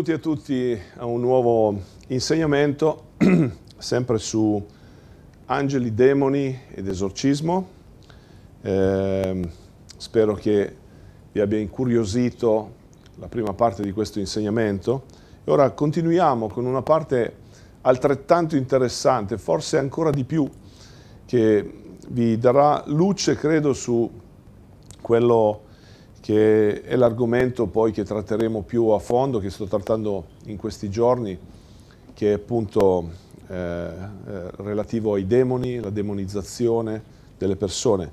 benvenuti a tutti a un nuovo insegnamento, sempre su angeli, demoni ed esorcismo. Eh, spero che vi abbia incuriosito la prima parte di questo insegnamento. E ora continuiamo con una parte altrettanto interessante, forse ancora di più, che vi darà luce, credo, su quello che è l'argomento poi che tratteremo più a fondo, che sto trattando in questi giorni, che è appunto eh, eh relativo ai demoni, la demonizzazione delle persone.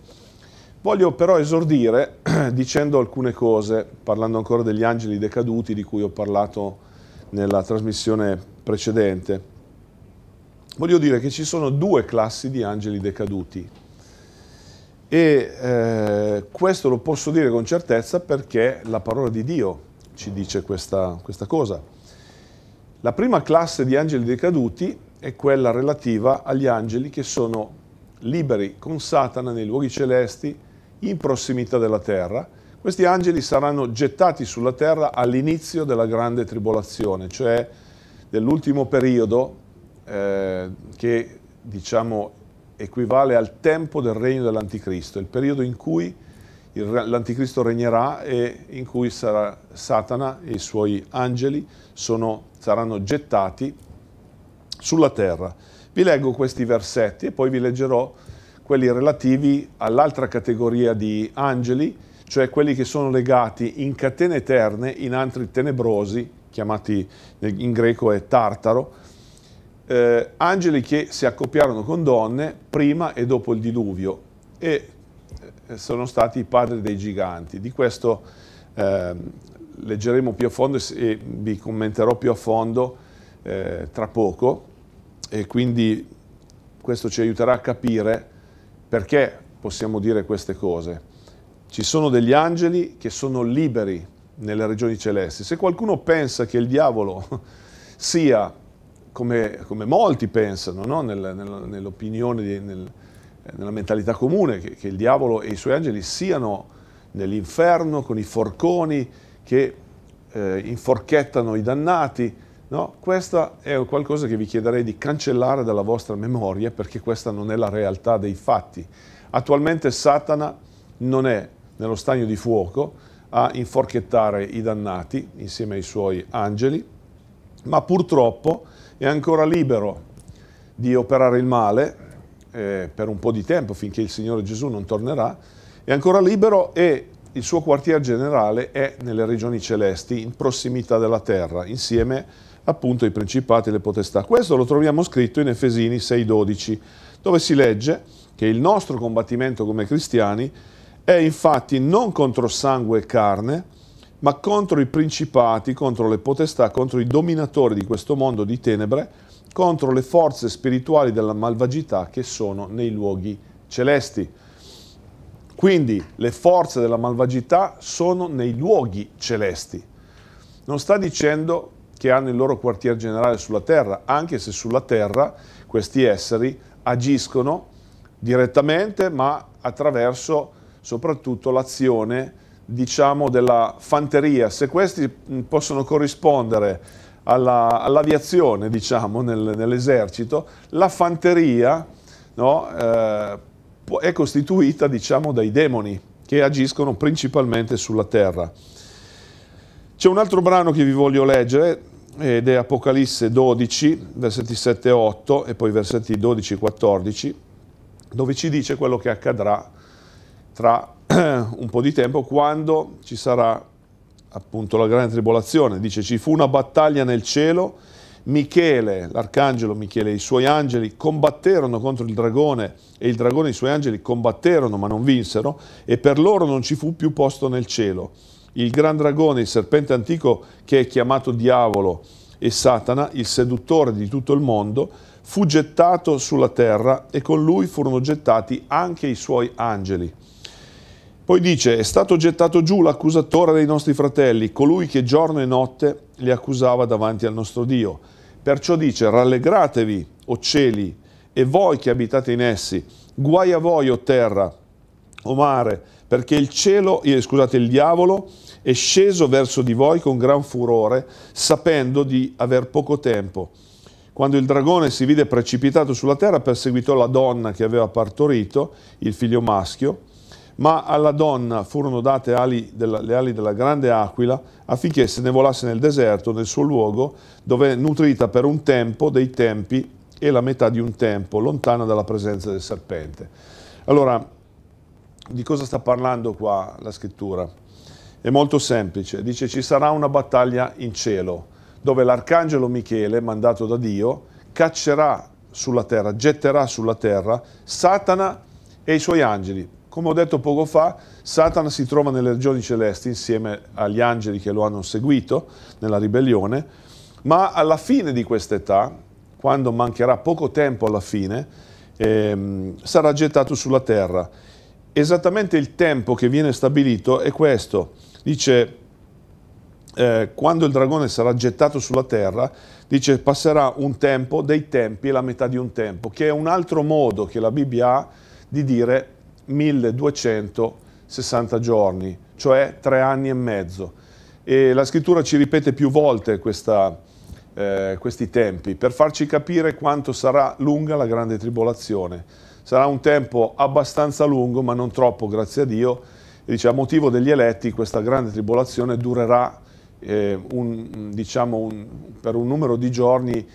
Voglio però esordire dicendo alcune cose, parlando ancora degli angeli decaduti di cui ho parlato nella trasmissione precedente. Voglio dire che ci sono due classi di angeli decaduti e eh, questo lo posso dire con certezza perché la parola di Dio ci dice questa, questa cosa. La prima classe di angeli decaduti è quella relativa agli angeli che sono liberi con Satana nei luoghi celesti, in prossimità della terra. Questi angeli saranno gettati sulla terra all'inizio della grande tribolazione, cioè dell'ultimo periodo eh, che diciamo equivale al tempo del regno dell'anticristo, il periodo in cui l'anticristo regnerà e in cui sarà, Satana e i suoi angeli sono, saranno gettati sulla terra. Vi leggo questi versetti e poi vi leggerò quelli relativi all'altra categoria di angeli, cioè quelli che sono legati in catene eterne in antri tenebrosi, chiamati in greco è tartaro, eh, angeli che si accoppiarono con donne prima e dopo il diluvio e eh, sono stati i padri dei giganti. Di questo eh, leggeremo più a fondo e vi commenterò più a fondo eh, tra poco e quindi questo ci aiuterà a capire perché possiamo dire queste cose. Ci sono degli angeli che sono liberi nelle regioni celesti. Se qualcuno pensa che il diavolo sia come, come molti pensano, no? nel, nel, nell'opinione, nel, nella mentalità comune, che, che, il diavolo e i suoi angeli siano nell'inferno con i forconi che eh, inforchettano i dannati. No? Questa è qualcosa che vi chiederei di cancellare dalla vostra memoria perché questa non è la realtà dei fatti. Attualmente Satana non è nello stagno di fuoco a inforchettare i dannati insieme ai suoi angeli, ma purtroppo è ancora libero di operare il male eh, per un po' di tempo finché il Signore Gesù non tornerà, è ancora libero e il suo quartier generale è nelle regioni celesti, in prossimità della terra, insieme appunto ai principati e alle potestà. Questo lo troviamo scritto in Efesini 6:12, dove si legge che il nostro combattimento come cristiani è infatti non contro sangue e carne, ma contro i principati, contro le potestà, contro i dominatori di questo mondo di tenebre, contro le forze spirituali della malvagità che sono nei luoghi celesti. Quindi le forze della malvagità sono nei luoghi celesti. Non sta dicendo che hanno il loro quartier generale sulla terra, anche se sulla terra questi esseri agiscono direttamente, ma attraverso soprattutto l'azione di diciamo, della fanteria, se questi mm, possono corrispondere all'aviazione all diciamo, nel, nell'esercito, la fanteria no, eh, è costituita diciamo, dai demoni che agiscono principalmente sulla terra. C'è un altro brano che vi voglio leggere ed è Apocalisse 12, versetti 7 e 8 e poi versetti 12 e 14, dove ci dice quello che accadrà tra un po' di tempo quando ci sarà appunto la grande tribolazione. Dice ci fu una battaglia nel cielo, Michele, l'arcangelo Michele e i suoi angeli combatterono contro il dragone e il dragone e i suoi angeli combatterono ma non vinsero e per loro non ci fu più posto nel cielo. Il gran dragone, il serpente antico che è chiamato diavolo e Satana, il seduttore di tutto il mondo, fu gettato sulla terra e con lui furono gettati anche i suoi angeli. Poi dice, è stato gettato giù l'accusatore dei nostri fratelli, colui che giorno e notte li accusava davanti al nostro Dio. Perciò dice, rallegratevi, o cieli, e voi che abitate in essi, guai a voi, o terra, o mare, perché il cielo, eh, scusate, il diavolo è sceso verso di voi con gran furore, sapendo di aver poco tempo. Quando il dragone si vide precipitato sulla terra, perseguitò la donna che aveva partorito il figlio maschio ma alla donna furono date ali della, le ali della grande aquila affinché se ne volasse nel deserto, nel suo luogo, dove è nutrita per un tempo dei tempi e la metà di un tempo, lontana dalla presenza del serpente. Allora, di cosa sta parlando qua la scrittura? È molto semplice, dice ci sarà una battaglia in cielo, dove l'arcangelo Michele, mandato da Dio, caccerà sulla terra, getterà sulla terra Satana e i suoi angeli come ho detto poco fa, Satana si trova nelle regioni celesti insieme agli angeli che lo hanno seguito nella ribellione, ma alla fine di quest'età, quando mancherà poco tempo alla fine, ehm, sarà gettato sulla terra. Esattamente il tempo che viene stabilito è questo. Dice eh, quando il dragone sarà gettato sulla terra, dice passerà un tempo, dei tempi, la metà di un tempo, che è un altro modo che la Bibbia ha di dire 1260 giorni, cioè tre anni e mezzo. E la scrittura ci ripete più volte questa, eh, questi tempi per farci capire quanto sarà lunga la grande tribolazione. Sarà un tempo abbastanza lungo, ma non troppo, grazie a Dio. E dice, a motivo degli eletti questa grande tribolazione durerà eh, un, diciamo un, per un numero di giorni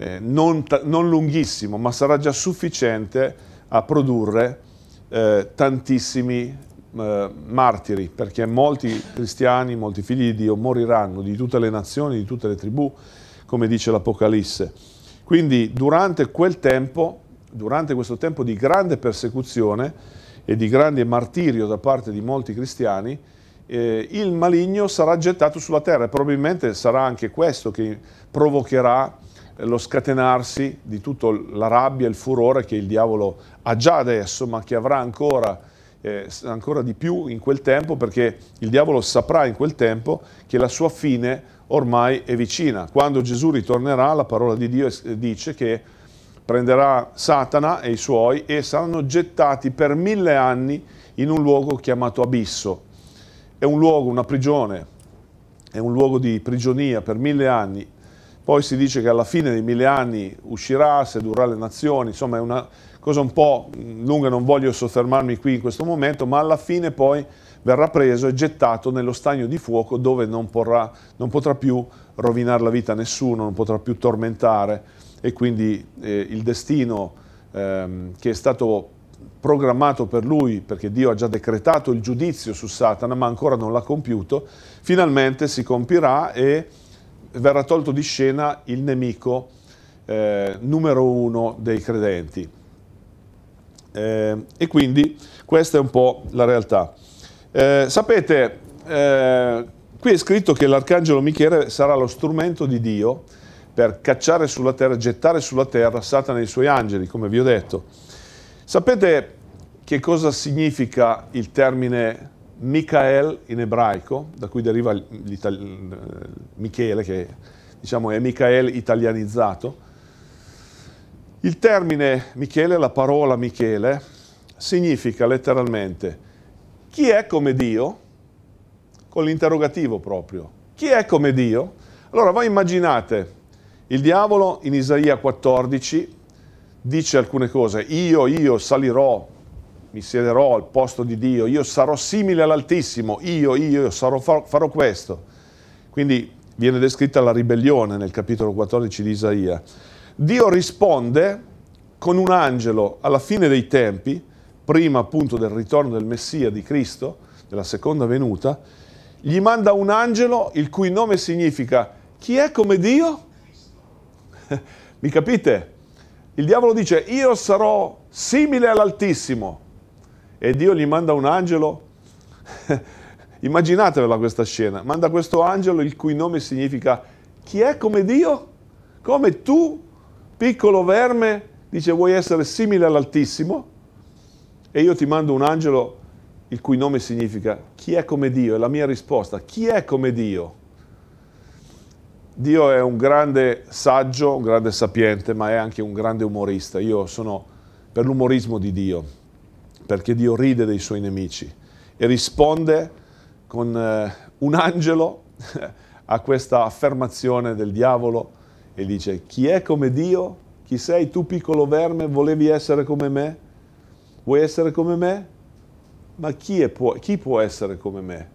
eh, non, non, lunghissimo, ma sarà già sufficiente a produrre eh, tantissimi eh, martiri, perché molti cristiani, molti figli di Dio moriranno di tutte le nazioni, di tutte le tribù, come dice l'Apocalisse. Quindi durante quel tempo, durante questo tempo di grande persecuzione e di grande martirio da parte di molti cristiani, eh, il maligno sarà gettato sulla terra e probabilmente sarà anche questo che provocherà lo scatenarsi di tutta la rabbia e il furore che il diavolo ha già adesso, ma che avrà ancora, eh, ancora di più in quel tempo, perché il diavolo saprà in quel tempo che la sua fine ormai è vicina. Quando Gesù ritornerà, la parola di Dio dice che prenderà Satana e i suoi e saranno gettati per mille anni in un luogo chiamato abisso. È un luogo, una prigione, è un luogo di prigionia per mille anni poi si dice che alla fine dei mille anni uscirà, sedurrà le nazioni, insomma è una cosa un po' lunga, non voglio soffermarmi qui in questo momento, ma alla fine poi verrà preso e gettato nello stagno di fuoco dove non, porrà, non potrà più rovinare la vita a nessuno, non potrà più tormentare e quindi eh, il destino ehm, che è stato programmato per lui, perché Dio ha già decretato il giudizio su Satana, ma ancora non l'ha compiuto, finalmente si compirà e verrà tolto di scena il nemico eh, numero uno dei credenti. Eh, e quindi questa è un po' la realtà. Eh, sapete, eh, qui è scritto che l'arcangelo Michele sarà lo strumento di Dio per cacciare sulla terra, gettare sulla terra Satana e i suoi angeli, come vi ho detto. Sapete che cosa significa il termine Michael in ebraico, da cui deriva eh, Michele, che diciamo, è Michael italianizzato. Il termine Michele, la parola Michele, significa letteralmente chi è come Dio, con l'interrogativo proprio. Chi è come Dio? Allora voi immaginate, il diavolo in Isaia 14 dice alcune cose, io, io salirò mi siederò al posto di Dio, io sarò simile all'Altissimo, io, io sarò, farò questo. Quindi viene descritta la ribellione nel capitolo 14 di Isaia. Dio risponde con un angelo alla fine dei tempi, prima appunto del ritorno del Messia di Cristo, della seconda venuta, gli manda un angelo il cui nome significa chi è come Dio? Mi capite? Il diavolo dice io sarò simile all'Altissimo, e Dio gli manda un angelo. Immaginatevela questa scena. Manda questo angelo il cui nome significa chi è come Dio? Come tu, piccolo verme, dice vuoi essere simile all'Altissimo? E io ti mando un angelo il cui nome significa chi è come Dio? E la mia risposta, chi è come Dio? Dio è un grande saggio, un grande sapiente, ma è anche un grande umorista. Io sono per l'umorismo di Dio perché Dio ride dei suoi nemici e risponde con eh, un angelo a questa affermazione del diavolo e dice chi è come Dio? Chi sei tu piccolo verme? Volevi essere come me? Vuoi essere come me? Ma chi, è, può, chi può essere come me?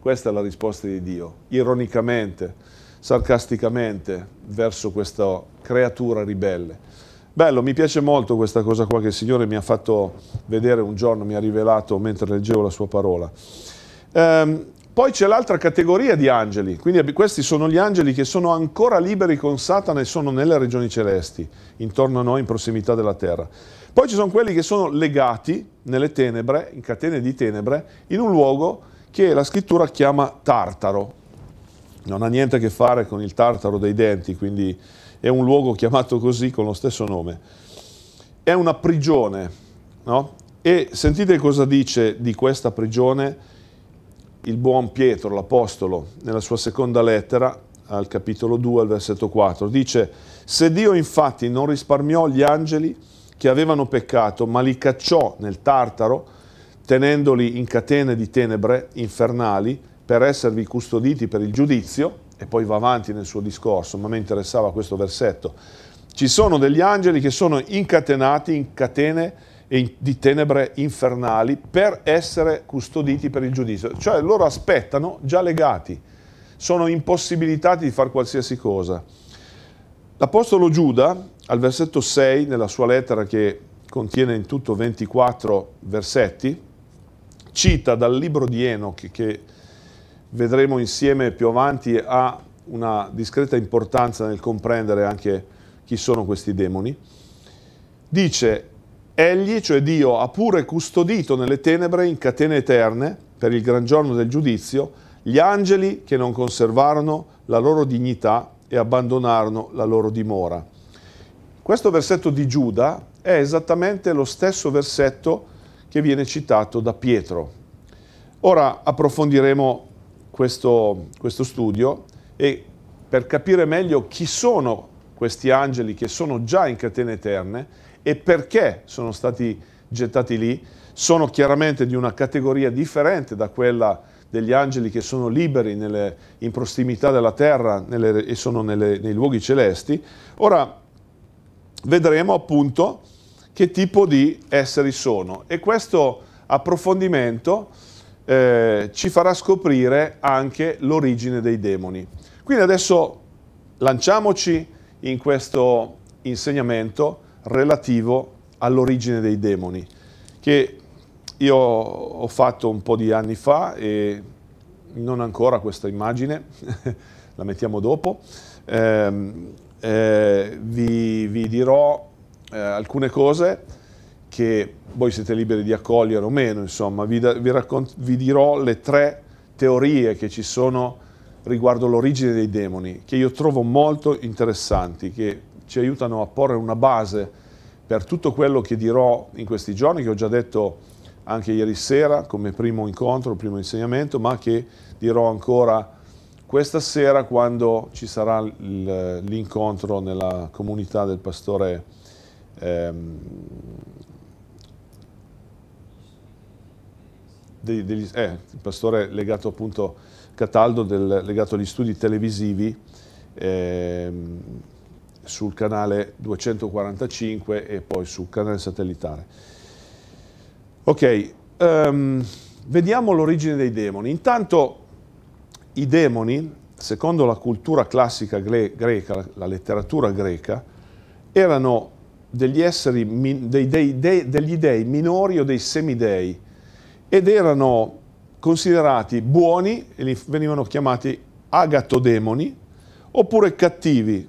Questa è la risposta di Dio, ironicamente, sarcasticamente, verso questa creatura ribelle. Bello, mi piace molto questa cosa qua che il Signore mi ha fatto vedere un giorno, mi ha rivelato mentre leggevo la sua parola. Ehm, poi c'è l'altra categoria di angeli, quindi questi sono gli angeli che sono ancora liberi con Satana e sono nelle regioni celesti, intorno a noi, in prossimità della terra. Poi ci sono quelli che sono legati nelle tenebre, in catene di tenebre, in un luogo che la scrittura chiama Tartaro. Non ha niente a che fare con il tartaro dei denti, quindi è un luogo chiamato così con lo stesso nome. È una prigione, no? E sentite cosa dice di questa prigione il buon Pietro, l'Apostolo, nella sua seconda lettera, al capitolo 2, al versetto 4. Dice, se Dio infatti non risparmiò gli angeli che avevano peccato, ma li cacciò nel Tartaro, tenendoli in catene di tenebre infernali, per esservi custoditi per il giudizio, e poi va avanti nel suo discorso, ma mi interessava questo versetto. Ci sono degli angeli che sono incatenati in catene di tenebre infernali per essere custoditi per il giudizio, cioè loro aspettano già legati, sono impossibilitati di fare qualsiasi cosa. L'Apostolo Giuda, al versetto 6, nella sua lettera che contiene in tutto 24 versetti, cita dal libro di Enoch, che vedremo insieme più avanti, ha una discreta importanza nel comprendere anche chi sono questi demoni. Dice, egli, cioè Dio, ha pure custodito nelle tenebre in catene eterne, per il gran giorno del giudizio, gli angeli che non conservarono la loro dignità e abbandonarono la loro dimora. Questo versetto di Giuda è esattamente lo stesso versetto che viene citato da Pietro. Ora approfondiremo questo, questo studio e per capire meglio chi sono questi angeli che sono già in catene eterne e perché sono stati gettati lì, sono chiaramente di una categoria differente da quella degli angeli che sono liberi nelle, in prossimità della terra nelle, e sono nelle, nei luoghi celesti. Ora vedremo appunto che tipo di esseri sono e questo approfondimento eh, ci farà scoprire anche l'origine dei demoni. Quindi adesso lanciamoci in questo insegnamento relativo all'origine dei demoni, che io ho fatto un po' di anni fa e non ancora questa immagine, la mettiamo dopo. Eh, eh, vi, vi, dirò eh, alcune cose che voi siete liberi di accogliere o meno, insomma, vi, da, vi, raccont- vi dirò le tre teorie che ci sono riguardo l'origine dei demoni, che io trovo molto interessanti, che ci aiutano a porre una base per tutto quello che dirò in questi giorni, che ho già detto anche ieri sera come primo incontro, primo insegnamento, ma che dirò ancora questa sera quando ci sarà l'incontro nella comunità del pastore ehm, dei, degli, eh, il pastore legato appunto Cataldo, del, legato agli studi televisivi eh, sul canale 245 e poi sul canale satellitare. Ok, um, vediamo l'origine dei demoni. Intanto i demoni, secondo la cultura classica greca, la letteratura greca, erano degli esseri, dei, dei, dei, degli dei minori o dei semidei, ed erano considerati buoni, e li venivano chiamati agatodemoni, oppure cattivi,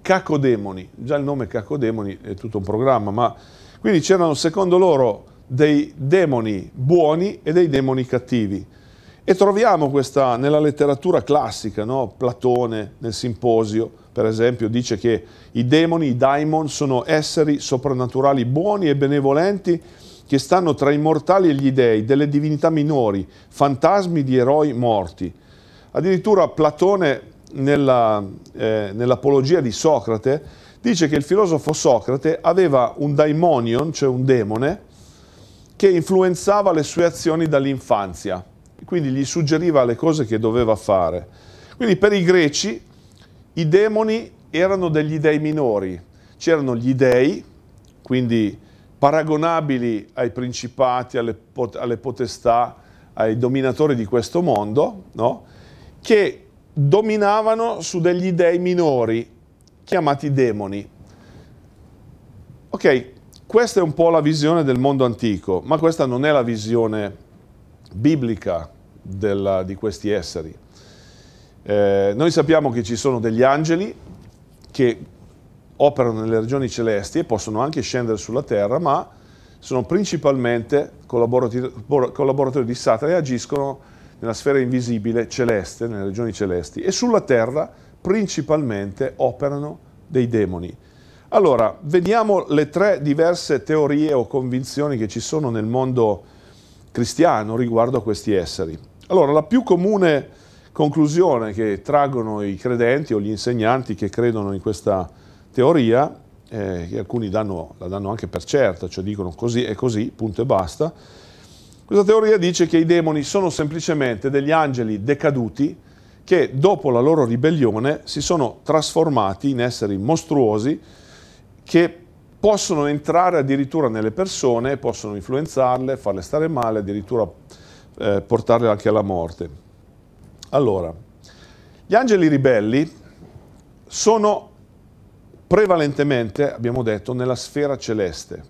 cacodemoni, già il nome cacodemoni è tutto un programma, ma quindi c'erano secondo loro dei demoni buoni e dei demoni cattivi. E troviamo questa nella letteratura classica, no? Platone nel Simposio, per esempio, dice che i demoni, i daimon, sono esseri soprannaturali buoni e benevolenti che stanno tra i mortali e gli dei, delle divinità minori, fantasmi di eroi morti. Addirittura Platone, nella, eh, nell'apologia di Socrate, dice che il filosofo Socrate aveva un daimonion, cioè un demone, che influenzava le sue azioni dall'infanzia, quindi gli suggeriva le cose che doveva fare. Quindi per i greci i demoni erano degli dei minori, c'erano gli dei, quindi paragonabili ai principati, alle, pot alle potestà, ai dominatori di questo mondo, no? che dominavano su degli dei minori, chiamati demoni. Ok, questa è un po' la visione del mondo antico, ma questa non è la visione biblica della, di questi esseri. Eh, noi sappiamo che ci sono degli angeli che operano nelle regioni celesti e possono anche scendere sulla Terra, ma sono principalmente collaboratori, di Satana e agiscono nella sfera invisibile celeste, nelle regioni celesti. E sulla Terra principalmente operano dei demoni. Allora, vediamo le tre diverse teorie o convinzioni che ci sono nel mondo cristiano riguardo a questi esseri. Allora, la più comune conclusione che traggono i credenti o gli insegnanti che credono in questa teoria eh, che alcuni danno, la danno anche per certa, cioè dicono così e così, punto e basta. Questa teoria dice che i demoni sono semplicemente degli angeli decaduti che dopo la loro ribellione si sono trasformati in esseri mostruosi che possono entrare addirittura nelle persone, possono influenzarle, farle stare male, addirittura eh, portarle anche alla morte. Allora, gli angeli ribelli sono prevalentemente, abbiamo detto, nella sfera celeste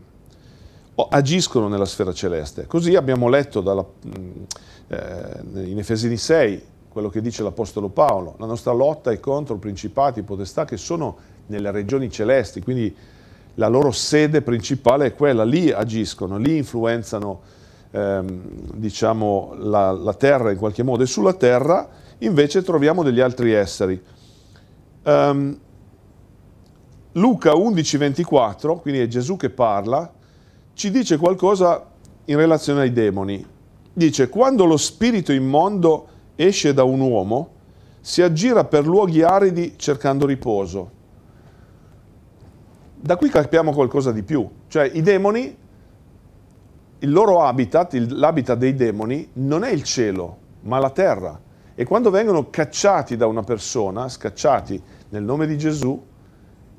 o agiscono nella sfera celeste. Così abbiamo letto dalla, mm, eh, in Efesini 6 quello che dice l'Apostolo Paolo, la nostra lotta è contro principati, potestà che sono nelle regioni celesti, quindi la loro sede principale è quella, lì agiscono, lì influenzano ehm, diciamo, la, la, terra in qualche modo e sulla terra invece troviamo degli altri esseri. Um, Luca 11:24, quindi è Gesù che parla, ci dice qualcosa in relazione ai demoni. Dice, quando lo spirito immondo esce da un uomo, si aggira per luoghi aridi cercando riposo. Da qui capiamo qualcosa di più, cioè i demoni, il loro habitat, l'habitat dei demoni, non è il cielo, ma la terra. E quando vengono cacciati da una persona, scacciati nel nome di Gesù,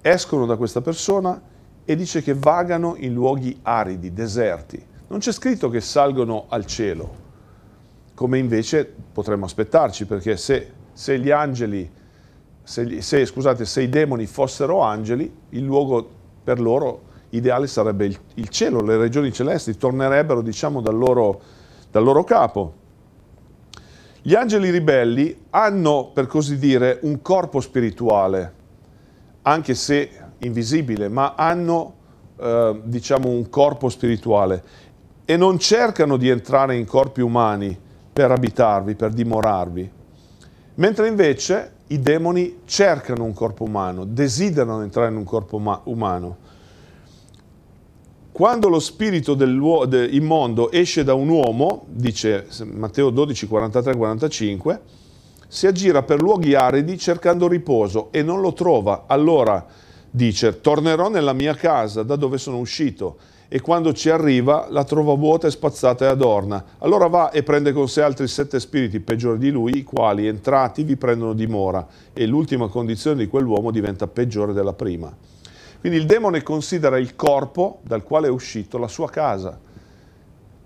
escono da questa persona e dice che vagano in luoghi aridi, deserti. Non c'è scritto che salgono al cielo, come invece potremmo aspettarci, perché se, se gli angeli, se, se, scusate, se i demoni fossero angeli, il luogo per loro ideale sarebbe il, il cielo, le regioni celesti, tornerebbero diciamo dal loro, dal loro capo. Gli angeli ribelli hanno, per così dire, un corpo spirituale, anche se invisibile, ma hanno eh, diciamo un corpo spirituale e non cercano di entrare in corpi umani per abitarvi, per dimorarvi, mentre invece i demoni cercano un corpo umano, desiderano entrare in un corpo umano. Quando lo spirito immondo esce da un uomo, dice Matteo 12, 43, 45, si aggira per luoghi aridi cercando riposo e non lo trova. Allora dice, tornerò nella mia casa da dove sono uscito e quando ci arriva la trova vuota e spazzata e adorna. Allora va e prende con sé altri sette spiriti peggiori di lui, i quali entrati vi prendono dimora e l'ultima condizione di quell'uomo diventa peggiore della prima. Quindi il demone considera il corpo dal quale è uscito la sua casa.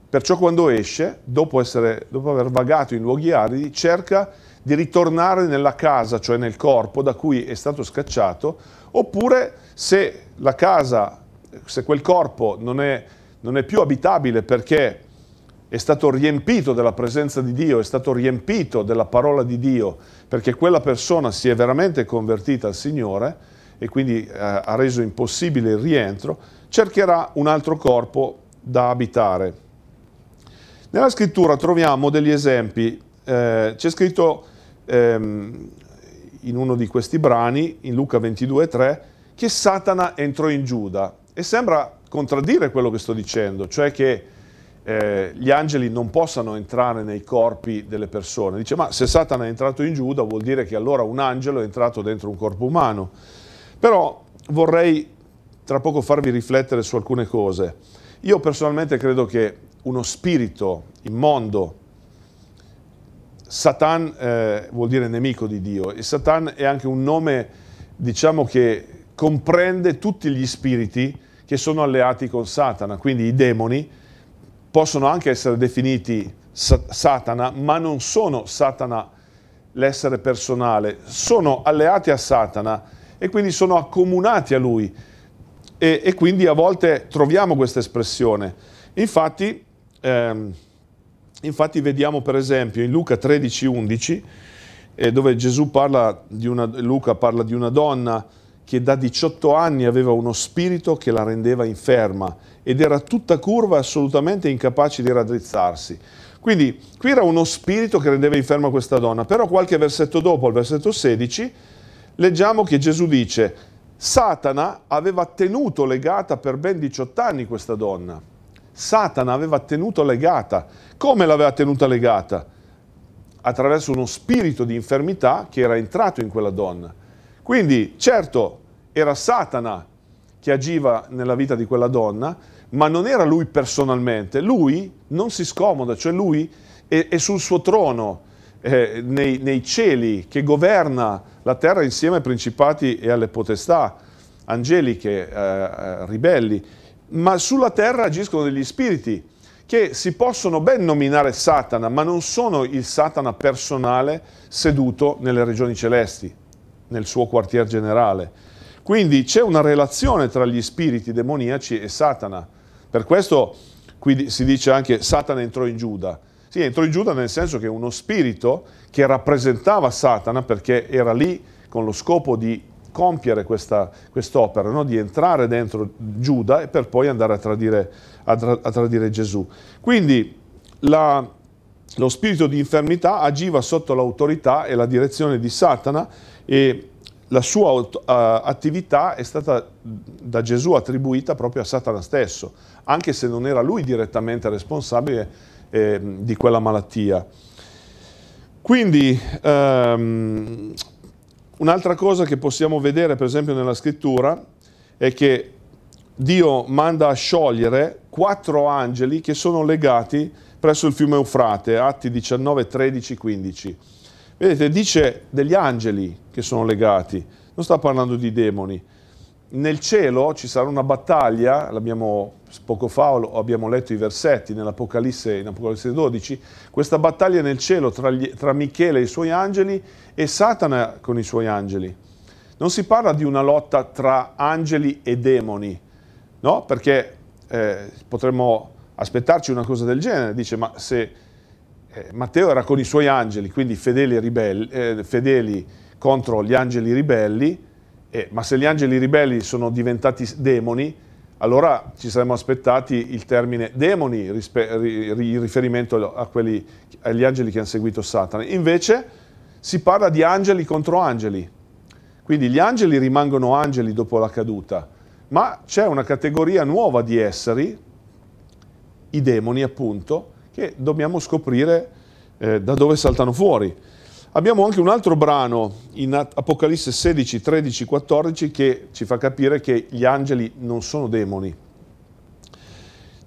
Perciò quando esce, dopo, essere, dopo aver vagato in luoghi aridi, cerca di ritornare nella casa, cioè nel corpo da cui è stato scacciato, oppure se la casa, se quel corpo non è, non è più abitabile perché è stato riempito della presenza di Dio, è stato riempito della parola di Dio, perché quella persona si è veramente convertita al Signore e quindi eh, ha reso impossibile il rientro, cercherà un altro corpo da abitare. Nella scrittura troviamo degli esempi, eh, c'è scritto ehm, in uno di questi brani, in Luca 22,3, che Satana entrò in Giuda. E sembra contraddire quello che sto dicendo, cioè che eh, gli angeli non possano entrare nei corpi delle persone. Dice, ma se Satana è entrato in Giuda vuol dire che allora un angelo è entrato dentro un corpo umano. Però vorrei tra poco farvi riflettere su alcune cose. Io personalmente credo che uno spirito immondo, Satan eh, vuol dire nemico di Dio e Satan è anche un nome, diciamo che comprende tutti gli spiriti che sono alleati con Satana, quindi i demoni possono anche essere definiti sat Satana, ma non sono Satana l'essere personale, sono alleati a Satana e quindi sono accomunati a lui e, e quindi a volte troviamo questa espressione. Infatti, ehm, Infatti vediamo per esempio in Luca 13:11 eh, dove Gesù parla di una, Luca parla di una donna che da 18 anni aveva uno spirito che la rendeva inferma ed era tutta curva e assolutamente incapace di raddrizzarsi. Quindi qui era uno spirito che rendeva inferma questa donna, però qualche versetto dopo, al versetto 16, leggiamo che Gesù dice Satana aveva tenuto legata per ben 18 anni questa donna. Satana aveva tenuto legata. Come l'aveva tenuta legata? Attraverso uno spirito di infermità che era entrato in quella donna. Quindi, certo, era Satana che agiva nella vita di quella donna, ma non era lui personalmente. Lui non si scomoda, cioè lui è, è sul suo trono, eh, nei, nei cieli, che governa la terra insieme ai principati e alle potestà angeliche, eh, eh ribelli ma sulla terra agiscono degli spiriti che si possono ben nominare Satana, ma non sono il Satana personale seduto nelle regioni celesti, nel suo quartier generale. Quindi c'è una relazione tra gli spiriti demoniaci e Satana. Per questo qui si dice anche Satana entrò in Giuda. Sì, entrò in Giuda nel senso che uno spirito che rappresentava Satana perché era lì con lo scopo di compiere questa, quest'opera, no? di entrare dentro Giuda e per poi andare a tradire, a tra, a tradire Gesù. Quindi la, lo spirito di infermità agiva sotto l'autorità e la direzione di Satana e la sua uh, attività è stata da Gesù attribuita proprio a Satana stesso, anche se non era lui direttamente responsabile eh, di quella malattia. Quindi um, Un'altra cosa che possiamo vedere per esempio nella scrittura è che Dio manda a sciogliere quattro angeli che sono legati presso il fiume Eufrate, Atti 19, 13, 15. Vedete, dice degli angeli che sono legati, non sta parlando di demoni nel cielo ci sarà una battaglia, l'abbiamo poco fa, abbiamo letto i versetti nell'Apocalisse, in Apocalisse 12, questa battaglia nel cielo tra, gli, tra Michele e i suoi angeli e Satana con i suoi angeli. Non si parla di una lotta tra angeli e demoni, no? Perché eh, potremmo aspettarci una cosa del genere, dice ma se eh, Matteo era con i suoi angeli, quindi fedeli, ribelli, eh, fedeli contro gli angeli ribelli, eh, ma se gli angeli ribelli sono diventati demoni, allora ci saremmo aspettati il termine demoni in riferimento quelli, agli angeli che hanno seguito Satana. Invece si parla di angeli contro angeli. Quindi gli angeli rimangono angeli dopo la caduta, ma c'è una categoria nuova di esseri, i demoni appunto, che dobbiamo scoprire eh, da dove saltano fuori. Abbiamo anche un altro brano in Apocalisse 16, 13, 14 che ci fa capire che gli angeli non sono demoni,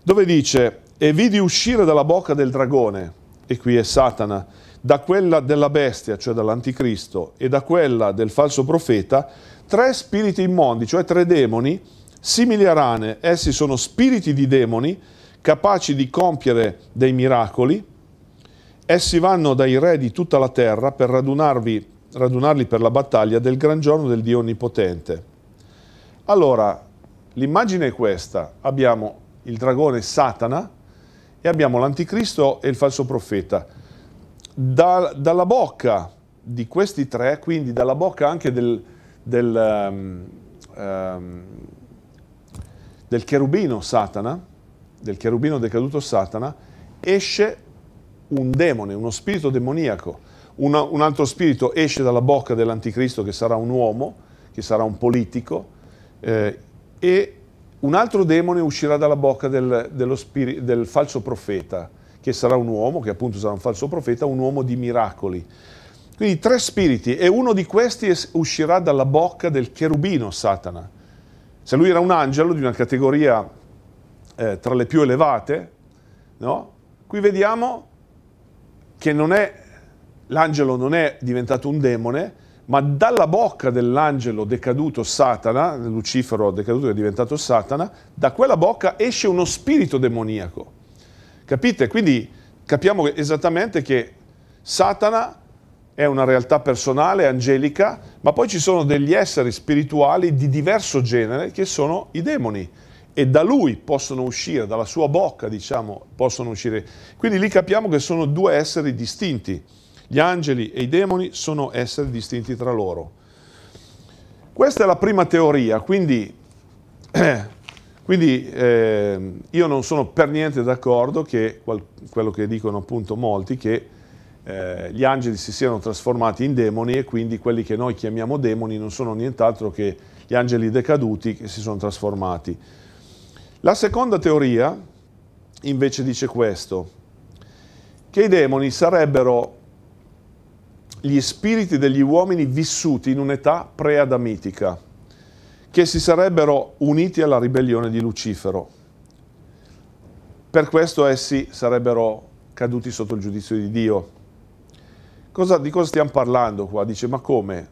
dove dice, e vidi uscire dalla bocca del dragone, e qui è Satana, da quella della bestia, cioè dall'anticristo, e da quella del falso profeta, tre spiriti immondi, cioè tre demoni, simili a rane, essi sono spiriti di demoni, capaci di compiere dei miracoli, Essi vanno dai re di tutta la terra per radunarli per la battaglia del gran giorno del Dio Onnipotente. Allora, l'immagine è questa. Abbiamo il dragone Satana e abbiamo l'anticristo e il falso profeta. Da, dalla bocca di questi tre, quindi dalla bocca anche del, del, um, um, del cherubino Satana, del cherubino decaduto Satana, esce un demone, uno spirito demoniaco, una, un altro spirito esce dalla bocca dell'anticristo che sarà un uomo, che sarà un politico, eh, e un altro demone uscirà dalla bocca del, spiri, del falso profeta, che sarà un uomo, che appunto sarà un falso profeta, un uomo di miracoli. Quindi tre spiriti e uno di questi uscirà dalla bocca del cherubino Satana. Se lui era un angelo di una categoria eh, tra le più elevate, no? qui vediamo che non è, l'angelo non è diventato un demone, ma dalla bocca dell'angelo decaduto Satana, Lucifero decaduto che è diventato Satana, da quella bocca esce uno spirito demoniaco. Capite? Quindi capiamo esattamente che Satana è una realtà personale, angelica, ma poi ci sono degli esseri spirituali di diverso genere che sono i demoni e da lui possono uscire, dalla sua bocca diciamo, possono uscire. Quindi lì capiamo che sono due esseri distinti. Gli angeli e i demoni sono esseri distinti tra loro. Questa è la prima teoria, quindi, quindi eh, io non sono per niente d'accordo che quello che dicono appunto molti, che eh, gli angeli si siano trasformati in demoni e quindi quelli che noi chiamiamo demoni non sono nient'altro che gli angeli decaduti che si sono trasformati. La seconda teoria invece dice questo, che i demoni sarebbero gli spiriti degli uomini vissuti in un'età pre-adamitica, che si sarebbero uniti alla ribellione di Lucifero. Per questo essi sarebbero caduti sotto il giudizio di Dio. Cosa, di cosa stiamo parlando qua? Dice, ma come?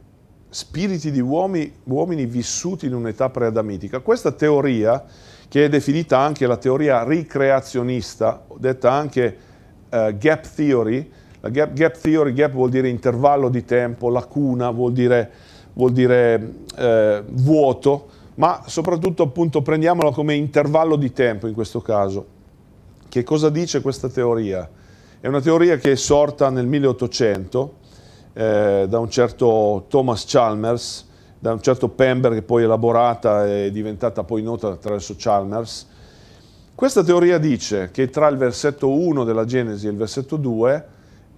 Spiriti di uomini, uomini vissuti in un'età pre-adamitica. Questa teoria che è definita anche la teoria ricreazionista, detta anche eh, gap theory. La gap, gap, theory, gap vuol dire intervallo di tempo, lacuna vuol dire, vuol dire eh, vuoto, ma soprattutto appunto prendiamola come intervallo di tempo in questo caso. Che cosa dice questa teoria? È una teoria che è sorta nel 1800 eh, da un certo Thomas Chalmers, da un certo Pember che poi è elaborata e diventata poi nota attraverso Chalmers. Questa teoria dice che tra il versetto 1 della Genesi e il versetto 2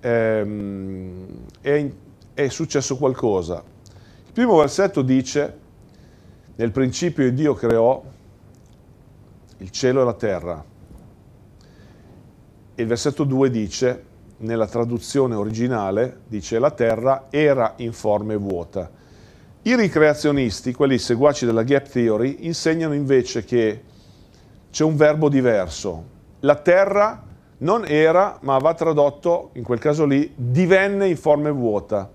ehm, è, è successo qualcosa. Il primo versetto dice, nel principio Dio creò il cielo e la terra. E il versetto 2 dice, nella traduzione originale, dice la terra era informe e vuota. I ricreazionisti, quelli seguaci della gap theory, insegnano invece che c'è un verbo diverso. La terra non era, ma va tradotto, in quel caso lì, divenne in forma vuota.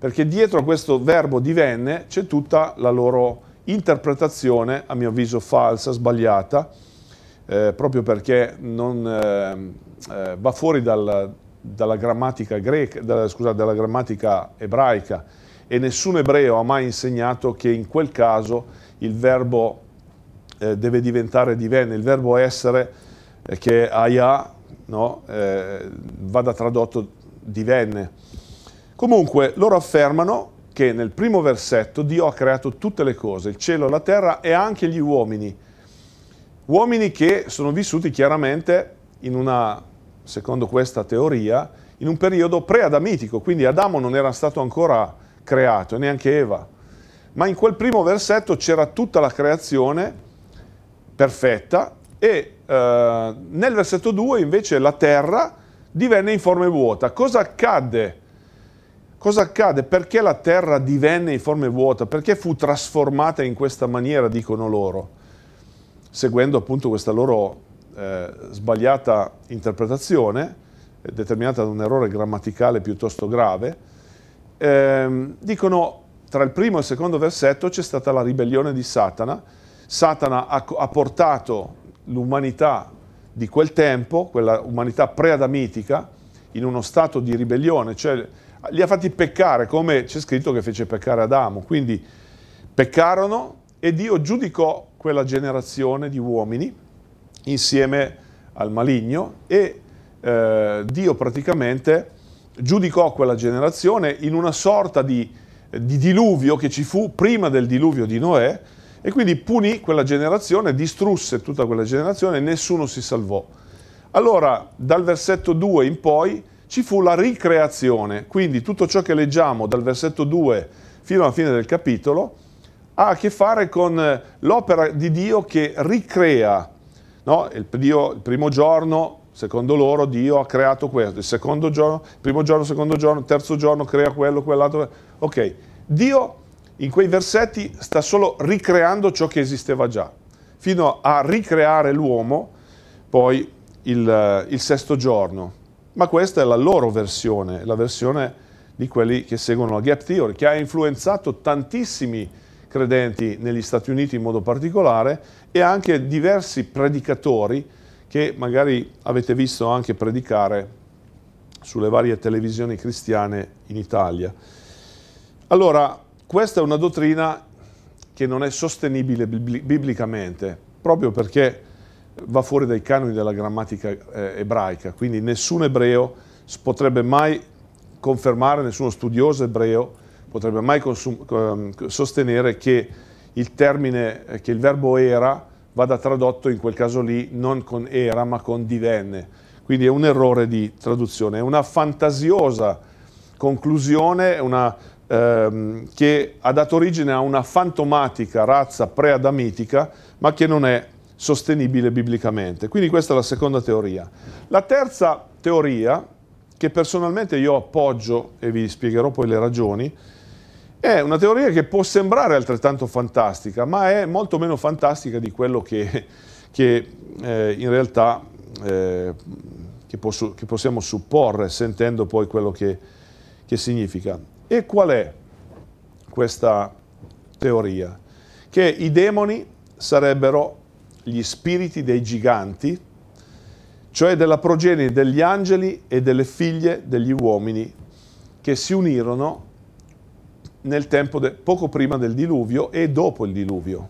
Perché dietro a questo verbo divenne c'è tutta la loro interpretazione, a mio avviso falsa, sbagliata, eh, proprio perché non, eh, eh, va fuori dal, dalla grammatica, greca, dalla, scusate, dalla grammatica ebraica e nessun ebreo ha mai insegnato che in quel caso il verbo eh, deve diventare divenne, il verbo essere eh, che è aya no? eh, vada tradotto divenne. Comunque loro affermano che nel primo versetto Dio ha creato tutte le cose, il cielo, la terra e anche gli uomini, uomini che sono vissuti chiaramente in una secondo questa teoria, in un periodo pre-adamitico, quindi Adamo non era stato ancora creato, neanche Eva. Ma in quel primo versetto c'era tutta la creazione perfetta e eh, nel versetto 2 invece la terra divenne in forma vuota. Cosa accadde? Cosa accade? Perché la terra divenne in forma vuota? Perché fu trasformata in questa maniera, dicono loro, seguendo appunto questa loro eh, sbagliata interpretazione, determinata da un errore grammaticale piuttosto grave, ehm, dicono tra il primo e il secondo versetto c'è stata la ribellione di Satana, Satana ha, ha portato l'umanità di quel tempo, quella umanità preadamitica, in uno stato di ribellione, cioè li ha fatti peccare come c'è scritto che fece peccare Adamo, quindi peccarono e Dio giudicò quella generazione di uomini insieme al maligno e eh, Dio praticamente giudicò quella generazione in una sorta di, di diluvio che ci fu prima del diluvio di Noè e quindi punì quella generazione, distrusse tutta quella generazione e nessuno si salvò. Allora, dal versetto 2 in poi ci fu la ricreazione, quindi tutto ciò che leggiamo dal versetto 2 fino alla fine del capitolo ha a che fare con eh, l'opera di Dio che ricrea No? Il, Dio, il primo giorno secondo loro Dio ha creato questo, il secondo giorno, primo giorno, secondo giorno, terzo giorno crea quello, quell'altro. Ok, Dio in quei versetti sta solo ricreando ciò che esisteva già, fino a ricreare l'uomo poi il, il sesto giorno. Ma questa è la loro versione, la versione di quelli che seguono la gap theory, che ha influenzato tantissimi credenti negli Stati Uniti in modo particolare e anche diversi predicatori che magari avete visto anche predicare sulle varie televisioni cristiane in Italia. Allora, questa è una dottrina che non è sostenibile biblicamente, proprio perché va fuori dai canoni della grammatica eh, ebraica, quindi nessun ebreo potrebbe mai confermare, nessuno studioso ebreo potrebbe mai ehm, sostenere che il termine, eh, che il verbo era vada tradotto in quel caso lì non con era ma con divenne. Quindi è un errore di traduzione, è una fantasiosa conclusione una, ehm, che ha dato origine a una fantomatica razza preadamitica ma che non è sostenibile biblicamente. Quindi questa è la seconda teoria. La terza teoria, che personalmente io appoggio e vi spiegherò poi le ragioni, è una teoria che può sembrare altrettanto fantastica, ma è molto meno fantastica di quello che, che eh, in realtà eh, che, posso, che, possiamo supporre sentendo poi quello che, che significa. E qual è questa teoria? Che i demoni sarebbero gli spiriti dei giganti, cioè della progenie degli angeli e delle figlie degli uomini che si unirono nel tempo de, poco prima del diluvio e dopo il diluvio.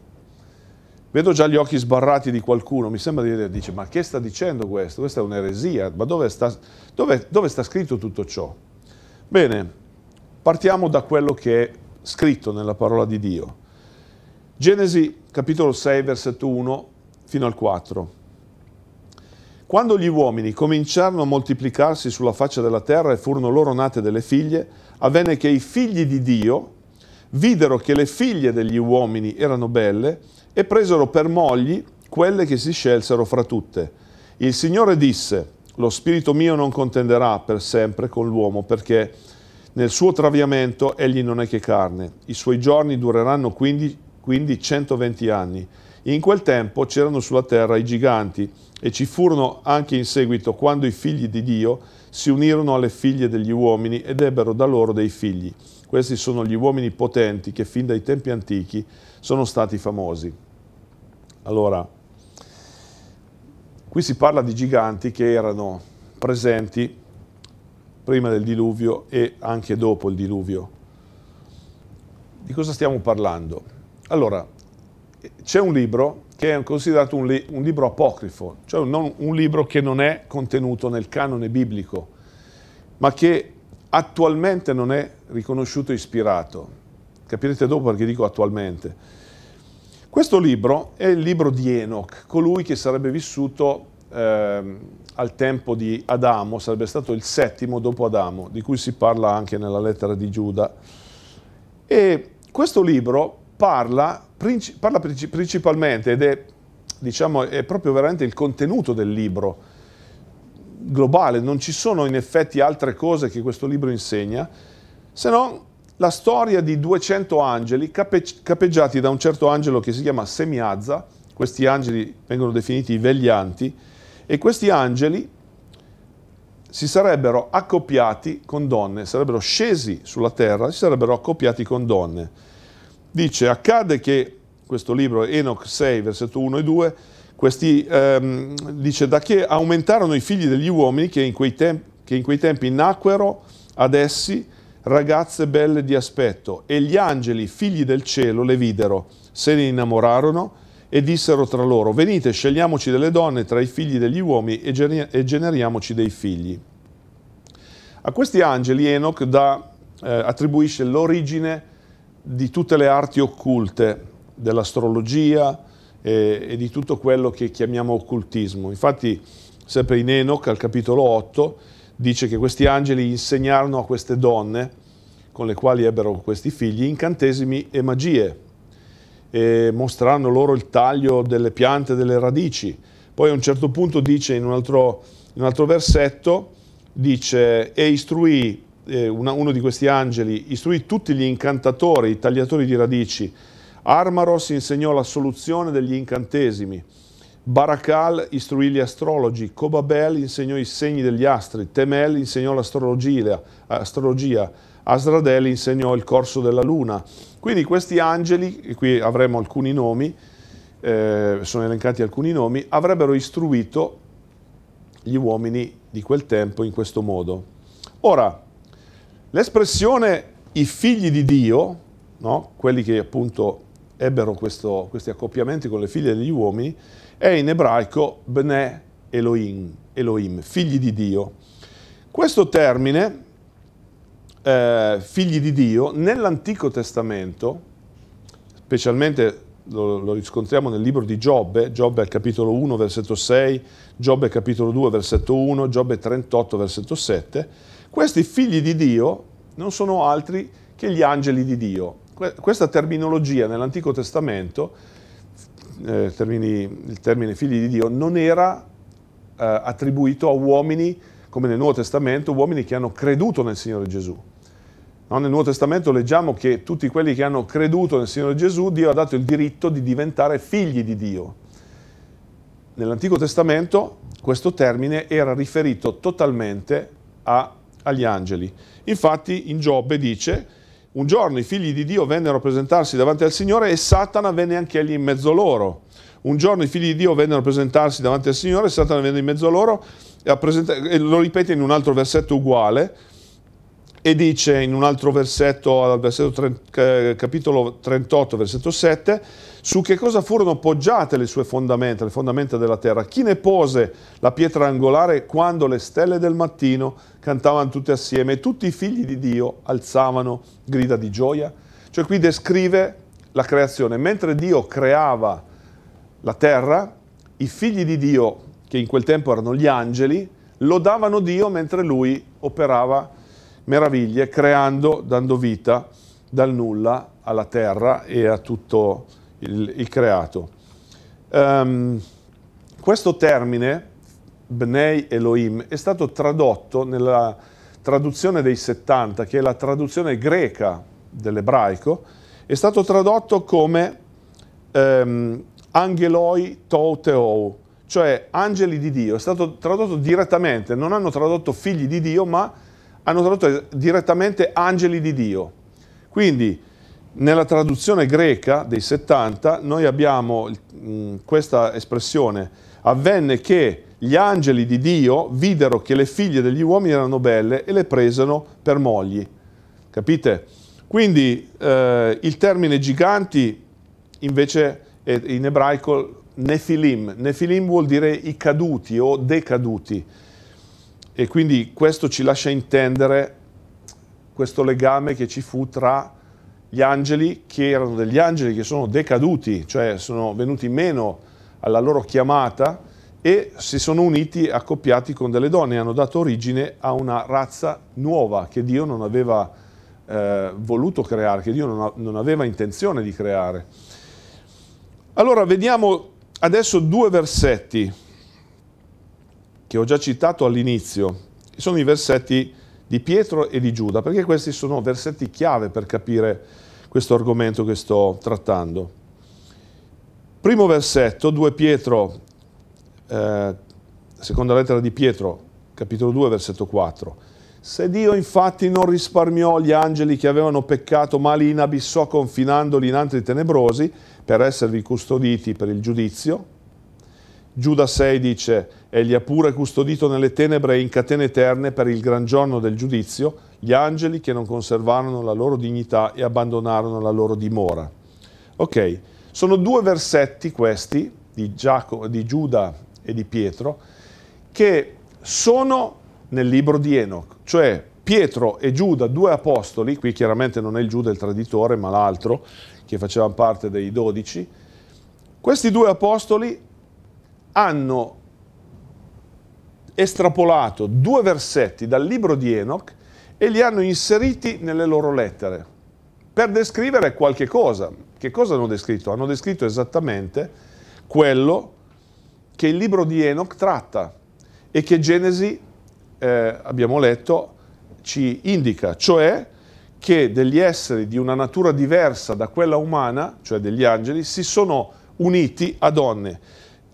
Vedo già gli occhi sbarrati di qualcuno, mi sembra di vedere, dice, ma che sta dicendo questo? Questa è un'eresia, ma dove sta, dove, dove sta scritto tutto ciò? Bene, partiamo da quello che è scritto nella parola di Dio. Genesi capitolo 6, versetto 1 fino al 4. Quando gli uomini cominciarono a moltiplicarsi sulla faccia della terra e furono loro nate delle figlie, avvenne che i figli di Dio videro che le figlie degli uomini erano belle e presero per mogli quelle che si scelsero fra tutte. Il Signore disse, lo spirito mio non contenderà per sempre con l'uomo perché nel suo traviamento egli non è che carne. I suoi giorni dureranno quindi, quindi 120 anni in quel tempo c'erano sulla terra i giganti e ci furono anche in seguito quando i figli di Dio si unirono alle figlie degli uomini ed ebbero da loro dei figli. Questi sono gli uomini potenti che fin dai tempi antichi sono stati famosi. Allora, qui si parla di giganti che erano presenti prima del diluvio e anche dopo il diluvio. Di cosa stiamo parlando? Allora, c'è un libro che è considerato un, li un libro apocrifo, cioè un, un libro che non è contenuto nel canone biblico, ma che attualmente non è riconosciuto ispirato. Capirete dopo perché dico attualmente. Questo libro è il libro di Enoch, colui che sarebbe vissuto eh, al tempo di Adamo, sarebbe stato il settimo dopo Adamo, di cui si parla anche nella lettera di Giuda. E questo libro parla, princip parla princip principalmente, ed è, diciamo, è proprio veramente il contenuto del libro globale, non ci sono in effetti altre cose che questo libro insegna, se non la storia di 200 angeli cape capeggiati da un certo angelo che si chiama Semiazza, questi angeli vengono definiti i veglianti, e questi angeli si sarebbero accoppiati con donne, sarebbero scesi sulla terra, si sarebbero accoppiati con donne. Dice, accade che, questo libro Enoch 6, versetto 1 e 2, questi, ehm, dice, da che aumentarono i figli degli uomini che in quei, temp che in quei tempi nacquero ad essi ragazze belle di aspetto e gli angeli, figli del cielo, le videro, se ne innamorarono e dissero tra loro, venite, scegliamoci delle donne tra i figli degli uomini e, gener e generiamoci dei figli. A questi angeli Enoch da, eh, attribuisce l'origine di tutte le arti occulte, dell'astrologia e, e, di tutto quello che chiamiamo occultismo. Infatti, sempre in Enoch, al capitolo 8, dice che questi angeli insegnarono a queste donne, con le quali ebbero questi figli, incantesimi e magie, e mostrarono loro il taglio delle piante, delle radici. Poi a un certo punto dice in un altro, in un altro versetto, dice, e istruì eh, una, uno di questi angeli, istruì tutti gli incantatori, i tagliatori di radici. Armaros insegnò la soluzione degli incantesimi. Barakal istruì gli astrologi, Cobabel insegnò i segni degli astri, Temel insegnò l'astrologia, Asradel insegnò il corso della luna. Quindi questi angeli, e qui avremo alcuni nomi, eh, sono elencati alcuni nomi, avrebbero istruito gli uomini di quel tempo in questo modo. Ora, L'espressione i figli di Dio, no? quelli che appunto ebbero questo, questi accoppiamenti con le figlie degli uomini, è in ebraico Bne Elohim, Elohim figli di Dio. Questo termine, eh, figli di Dio, nell'Antico Testamento, specialmente lo, lo, riscontriamo nel libro di Giobbe, Giobbe al capitolo 1, versetto 6, Giobbe capitolo 2, versetto 1, Giobbe 38, versetto 7, questi figli di Dio non sono altri che gli angeli di Dio. Questa terminologia nell'Antico Testamento, eh, termini, il termine figli di Dio, non era eh, attribuito a uomini, come nel Nuovo Testamento, uomini che hanno creduto nel Signore Gesù. No, nel Nuovo Testamento leggiamo che tutti quelli che hanno creduto nel Signore Gesù, Dio ha dato il diritto di diventare figli di Dio. Nell'Antico Testamento questo termine era riferito totalmente a agli angeli. Infatti in Giobbe dice, un giorno i figli di Dio vennero a presentarsi davanti al Signore e Satana venne anche egli in mezzo loro. Un giorno i figli di Dio vennero a presentarsi davanti al Signore, e Satana venne in mezzo loro, e, e lo ripete in un altro versetto uguale, e dice in un altro versetto, al versetto capitolo 38, versetto 7, su che cosa furono poggiate le sue fondamenta, le fondamenta della terra. Chi ne pose la pietra angolare quando le stelle del mattino cantavano tutti assieme, tutti i figli di Dio alzavano grida di gioia. Cioè qui descrive la creazione. Mentre Dio creava la terra, i figli di Dio, che in quel tempo erano gli angeli, lodavano Dio mentre lui operava meraviglie, creando, dando vita dal nulla alla terra e a tutto il, il creato. Um, questo termine Bnei Elohim è stato tradotto nella traduzione dei 70, che è la traduzione greca dell'ebraico, è stato tradotto come ehm, Angeloi Touteou, cioè angeli di Dio. È stato tradotto direttamente, non hanno tradotto figli di Dio, ma hanno tradotto direttamente angeli di Dio. Quindi nella traduzione greca dei 70 noi abbiamo mh, mm, questa espressione avvenne che gli angeli di Dio videro che le figlie degli uomini erano belle e le presero per mogli. Capite? Quindi eh, il termine giganti invece è in ebraico nefilim. Nefilim vuol dire i caduti o decaduti. E quindi questo ci lascia intendere questo legame che ci fu tra gli angeli che erano degli angeli che sono decaduti, cioè sono venuti meno alla loro chiamata e si sono uniti accoppiati con delle donne e hanno dato origine a una razza nuova che Dio non aveva eh, voluto creare, che Dio non, non aveva intenzione di creare. Allora vediamo adesso due versetti che ho già citato all'inizio, sono i versetti di Pietro e di Giuda, perché questi sono versetti chiave per capire questo argomento che sto trattando. Primo versetto, 2 Pietro, eh, seconda lettera di Pietro, capitolo 2, versetto 4. Se Dio infatti non risparmiò gli angeli che avevano peccato, ma li inabissò confinandoli in antri tenebrosi per esservi custoditi per il giudizio, Giuda 6 dice, e li ha pure custodito nelle tenebre e in catene eterne per il gran giorno del giudizio, gli angeli che non conservarono la loro dignità e abbandonarono la loro dimora. Ok, sono due versetti questi di, Giacomo, di Giuda e di Pietro che sono nel libro di Enoch, cioè Pietro e Giuda, due apostoli, qui chiaramente non è il Giuda il traditore, ma l'altro che faceva parte dei dodici, questi due apostoli hanno estrapolato due versetti dal libro di Enoch e li hanno inseriti nelle loro lettere per descrivere qualche cosa. Che cosa hanno descritto? Hanno descritto esattamente quello che il libro di Enoch tratta e che Genesi, eh, abbiamo letto, ci indica, cioè che degli esseri di una natura diversa da quella umana, cioè degli angeli, si sono uniti a donne.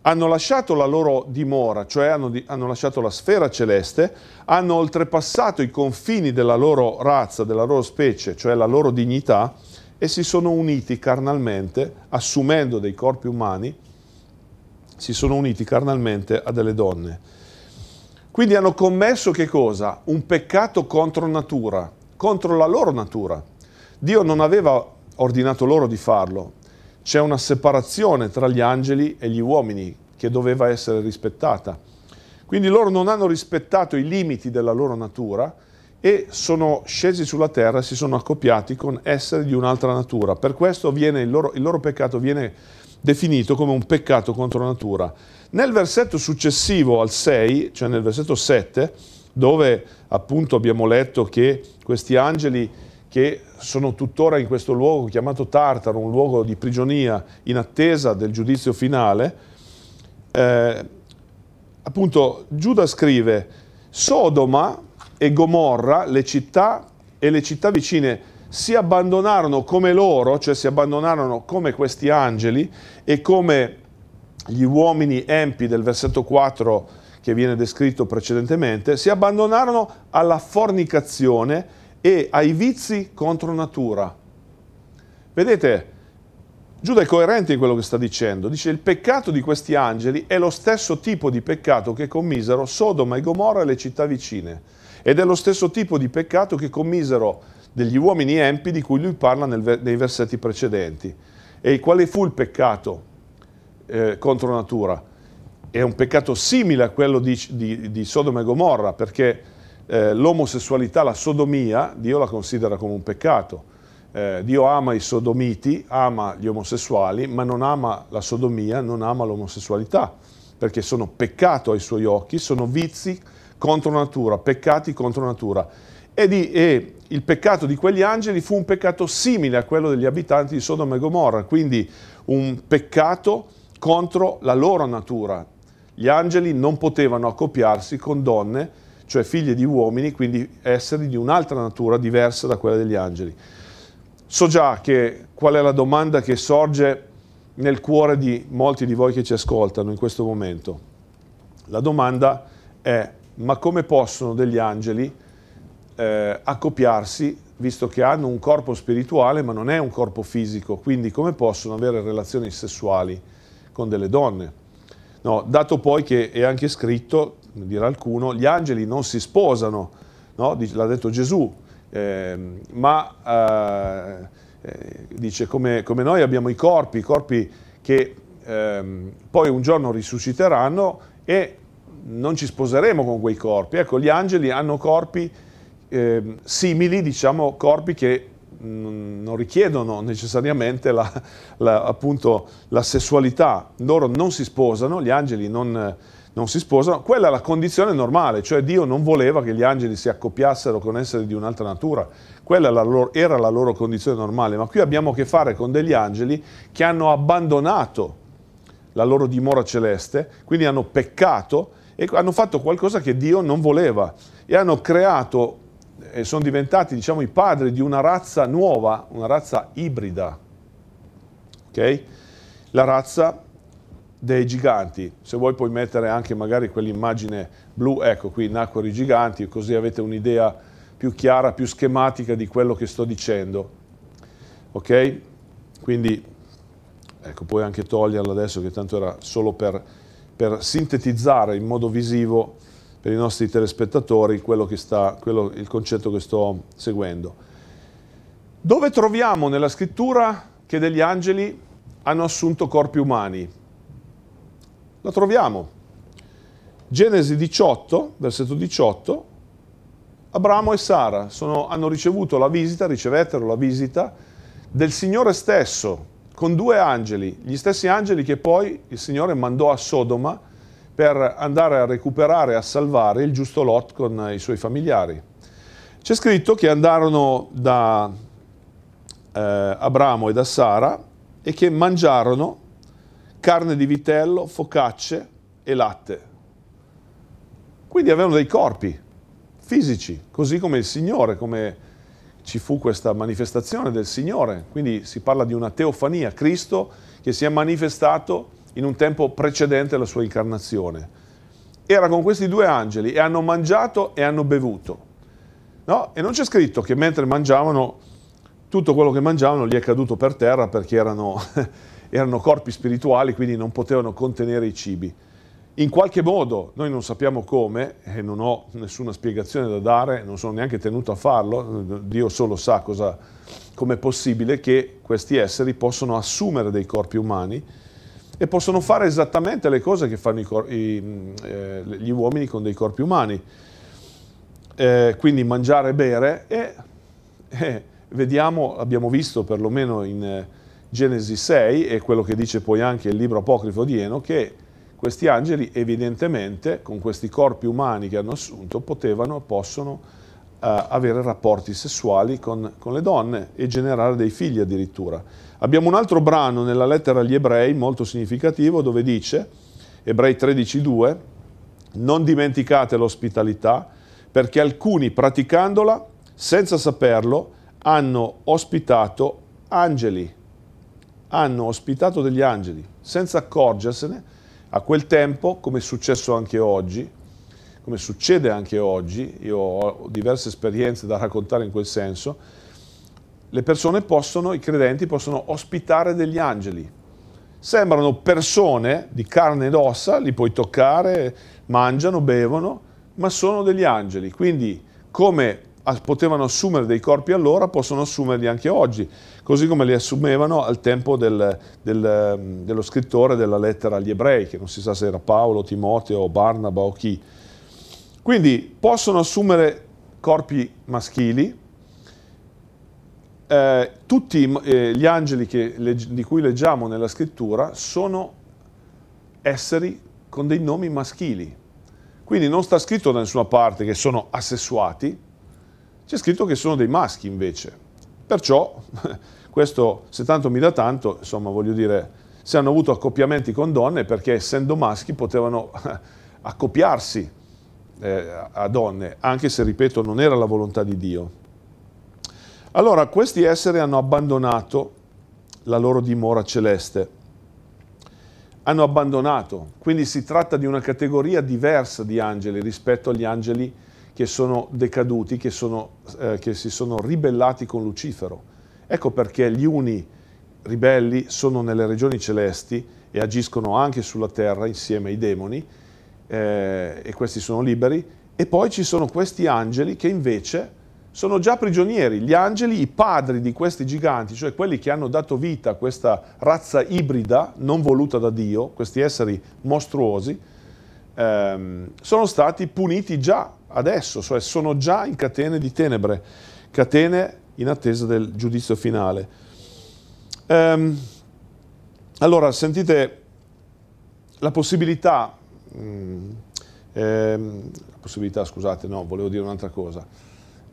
Hanno lasciato la loro dimora, cioè hanno, di, hanno, lasciato la sfera celeste, hanno oltrepassato i confini della loro razza, della loro specie, cioè la loro dignità, e si sono uniti carnalmente, assumendo dei corpi umani, si sono uniti carnalmente a delle donne. Quindi hanno commesso che cosa? Un peccato contro natura, contro la loro natura. Dio non aveva ordinato loro di farlo. C'è una separazione tra gli angeli e gli uomini che doveva essere rispettata. Quindi loro non hanno rispettato i limiti della loro natura, e sono scesi sulla terra e si sono accoppiati con esseri di un'altra natura. Per questo il loro, il loro peccato viene definito come un peccato contro natura. Nel versetto successivo al 6, cioè nel versetto 7, dove appunto abbiamo letto che questi angeli che sono tuttora in questo luogo chiamato Tartaro, un luogo di prigionia in attesa del giudizio finale, eh, appunto Giuda scrive Sodoma e Gomorra, le città e le città vicine si abbandonarono come loro, cioè si abbandonarono come questi angeli e come gli uomini empi del versetto 4 che viene descritto precedentemente, si abbandonarono alla fornicazione e ai vizi contro natura. Vedete, Giuda è coerente in quello che sta dicendo. Dice il peccato di questi angeli è lo stesso tipo di peccato che commisero Sodoma e Gomorra e le città vicine. Ed è lo stesso tipo di peccato che commisero degli uomini empi di cui lui parla nel, nei versetti precedenti. E quale fu il peccato eh, contro natura? È un peccato simile a quello di, di, di Sodoma e Gomorra, perché eh, l'omosessualità, la sodomia, Dio la considera come un peccato. Eh, Dio ama i sodomiti, ama gli omosessuali, ma non ama la sodomia, non ama l'omosessualità, perché sono peccato ai suoi occhi, sono vizi contro natura, peccati contro natura. E, di, e, il peccato di quegli angeli fu un peccato simile a quello degli abitanti di Sodoma e Gomorra, quindi un peccato contro la loro natura. Gli angeli non potevano accoppiarsi con donne, cioè figlie di uomini, quindi esseri di un'altra natura diversa da quella degli angeli. So già che qual è la domanda che sorge nel cuore di molti di voi che ci ascoltano in questo momento. La domanda è ma come possono degli angeli eh, accoppiarsi, visto che hanno un corpo spirituale ma non è un corpo fisico, quindi come possono avere relazioni sessuali con delle donne? No, dato poi che è anche scritto, dirà alcuno, gli angeli non si sposano, no? l'ha detto Gesù, ehm, eh, ma eh, dice come, come, noi abbiamo i corpi, i corpi che ehm, poi un giorno risusciteranno e non ci sposeremo con quei corpi. Ecco, gli angeli hanno corpi eh, simili, diciamo, corpi che non richiedono necessariamente la, la, appunto, la, sessualità, loro non si sposano, gli angeli non, non, si sposano, quella è la condizione normale, cioè Dio non voleva che gli angeli si accoppiassero con esseri di un'altra natura, quella la loro, era la loro condizione normale, ma qui abbiamo a che fare con degli angeli che hanno abbandonato la loro dimora celeste, quindi hanno peccato e hanno fatto qualcosa che Dio non voleva e hanno creato e sono diventati diciamo, i padri di una razza nuova, una razza ibrida, okay? la razza dei giganti. Se vuoi puoi mettere anche magari quell'immagine blu, ecco qui nacquero i giganti, così avete un'idea più chiara, più schematica di quello che sto dicendo. Ok? Quindi, ecco, puoi anche toglierla adesso che tanto era solo per per sintetizzare in modo visivo per i nostri telespettatori quello che sta, quello, il concetto che sto seguendo. Dove troviamo nella scrittura che degli angeli hanno assunto corpi umani? La troviamo. Genesi 18, versetto 18, Abramo e Sara sono, hanno ricevuto la visita, ricevettero la visita del Signore stesso, con due angeli, gli stessi angeli che poi il Signore mandò a Sodoma per andare a recuperare e a salvare il giusto Lot con i suoi familiari. C'è scritto che andarono da eh, Abramo e da Sara e che mangiarono carne di vitello, focacce e latte. Quindi avevano dei corpi fisici, così come il Signore, come ci fu questa manifestazione del Signore, quindi si parla di una teofania, Cristo che si è manifestato in un tempo precedente alla sua incarnazione. Era con questi due angeli e hanno mangiato e hanno bevuto. No? E non c'è scritto che mentre mangiavano, tutto quello che mangiavano gli è caduto per terra perché erano, erano corpi spirituali, quindi non potevano contenere i cibi in qualche modo, noi non sappiamo come, e non ho nessuna spiegazione da dare, non sono neanche tenuto a farlo, Dio solo sa come è possibile che questi esseri possano assumere dei corpi umani e possono fare esattamente le cose che fanno i, i, eh, gli uomini con dei corpi umani. Eh, quindi mangiare e bere e, eh, vediamo, abbiamo visto perlomeno in eh, Genesi 6 e quello che dice poi anche il libro apocrifo di Eno, che questi angeli evidentemente con questi corpi umani che hanno assunto potevano e possono eh, avere rapporti sessuali con, con, le donne e generare dei figli addirittura. Abbiamo un altro brano nella lettera agli ebrei molto significativo dove dice, ebrei 13.2, non dimenticate l'ospitalità perché alcuni praticandola senza saperlo hanno ospitato angeli, hanno ospitato degli angeli senza accorgersene a quel tempo, come è successo anche oggi, come succede anche oggi, io ho diverse esperienze da raccontare in quel senso, le persone possono, i credenti possono ospitare degli angeli. Sembrano persone di carne ed ossa, li puoi toccare, mangiano, bevono, ma sono degli angeli. Quindi come potevano assumere dei corpi allora, possono assumerli anche oggi così come li assumevano al tempo del, del, ehm, dello scrittore della lettera agli ebrei, che non si sa se era Paolo, Timoteo, Barnaba o chi. Quindi possono assumere corpi maschili, eh, tutti eh, gli angeli che, le, di cui leggiamo nella scrittura sono esseri con dei nomi maschili. Quindi non sta scritto da nessuna parte che sono assessuati, c'è scritto che sono dei maschi invece. Perciò Questo, se tanto mi dà tanto, insomma, voglio dire, se hanno avuto accoppiamenti con donne perché essendo maschi potevano accoppiarsi eh, a donne, anche se, ripeto, non era la volontà di Dio. Allora, questi esseri hanno abbandonato la loro dimora celeste. Hanno abbandonato, quindi si tratta di una categoria diversa di angeli rispetto agli angeli che sono decaduti, che, sono, eh, che si sono ribellati con Lucifero Ecco perché gli uni ribelli sono nelle regioni celesti e agiscono anche sulla terra insieme ai demoni, eh, e questi sono liberi, e poi ci sono questi angeli che invece sono già prigionieri. Gli angeli, i padri di questi giganti, cioè quelli che hanno dato vita a questa razza ibrida non voluta da Dio, questi esseri mostruosi, ehm, sono stati puniti già adesso, cioè sono già in catene di tenebre, catene in attesa del giudizio finale. Ehm, allora, sentite la possibilità, mh, mm, ehm, la possibilità, scusate, no, volevo dire un'altra cosa.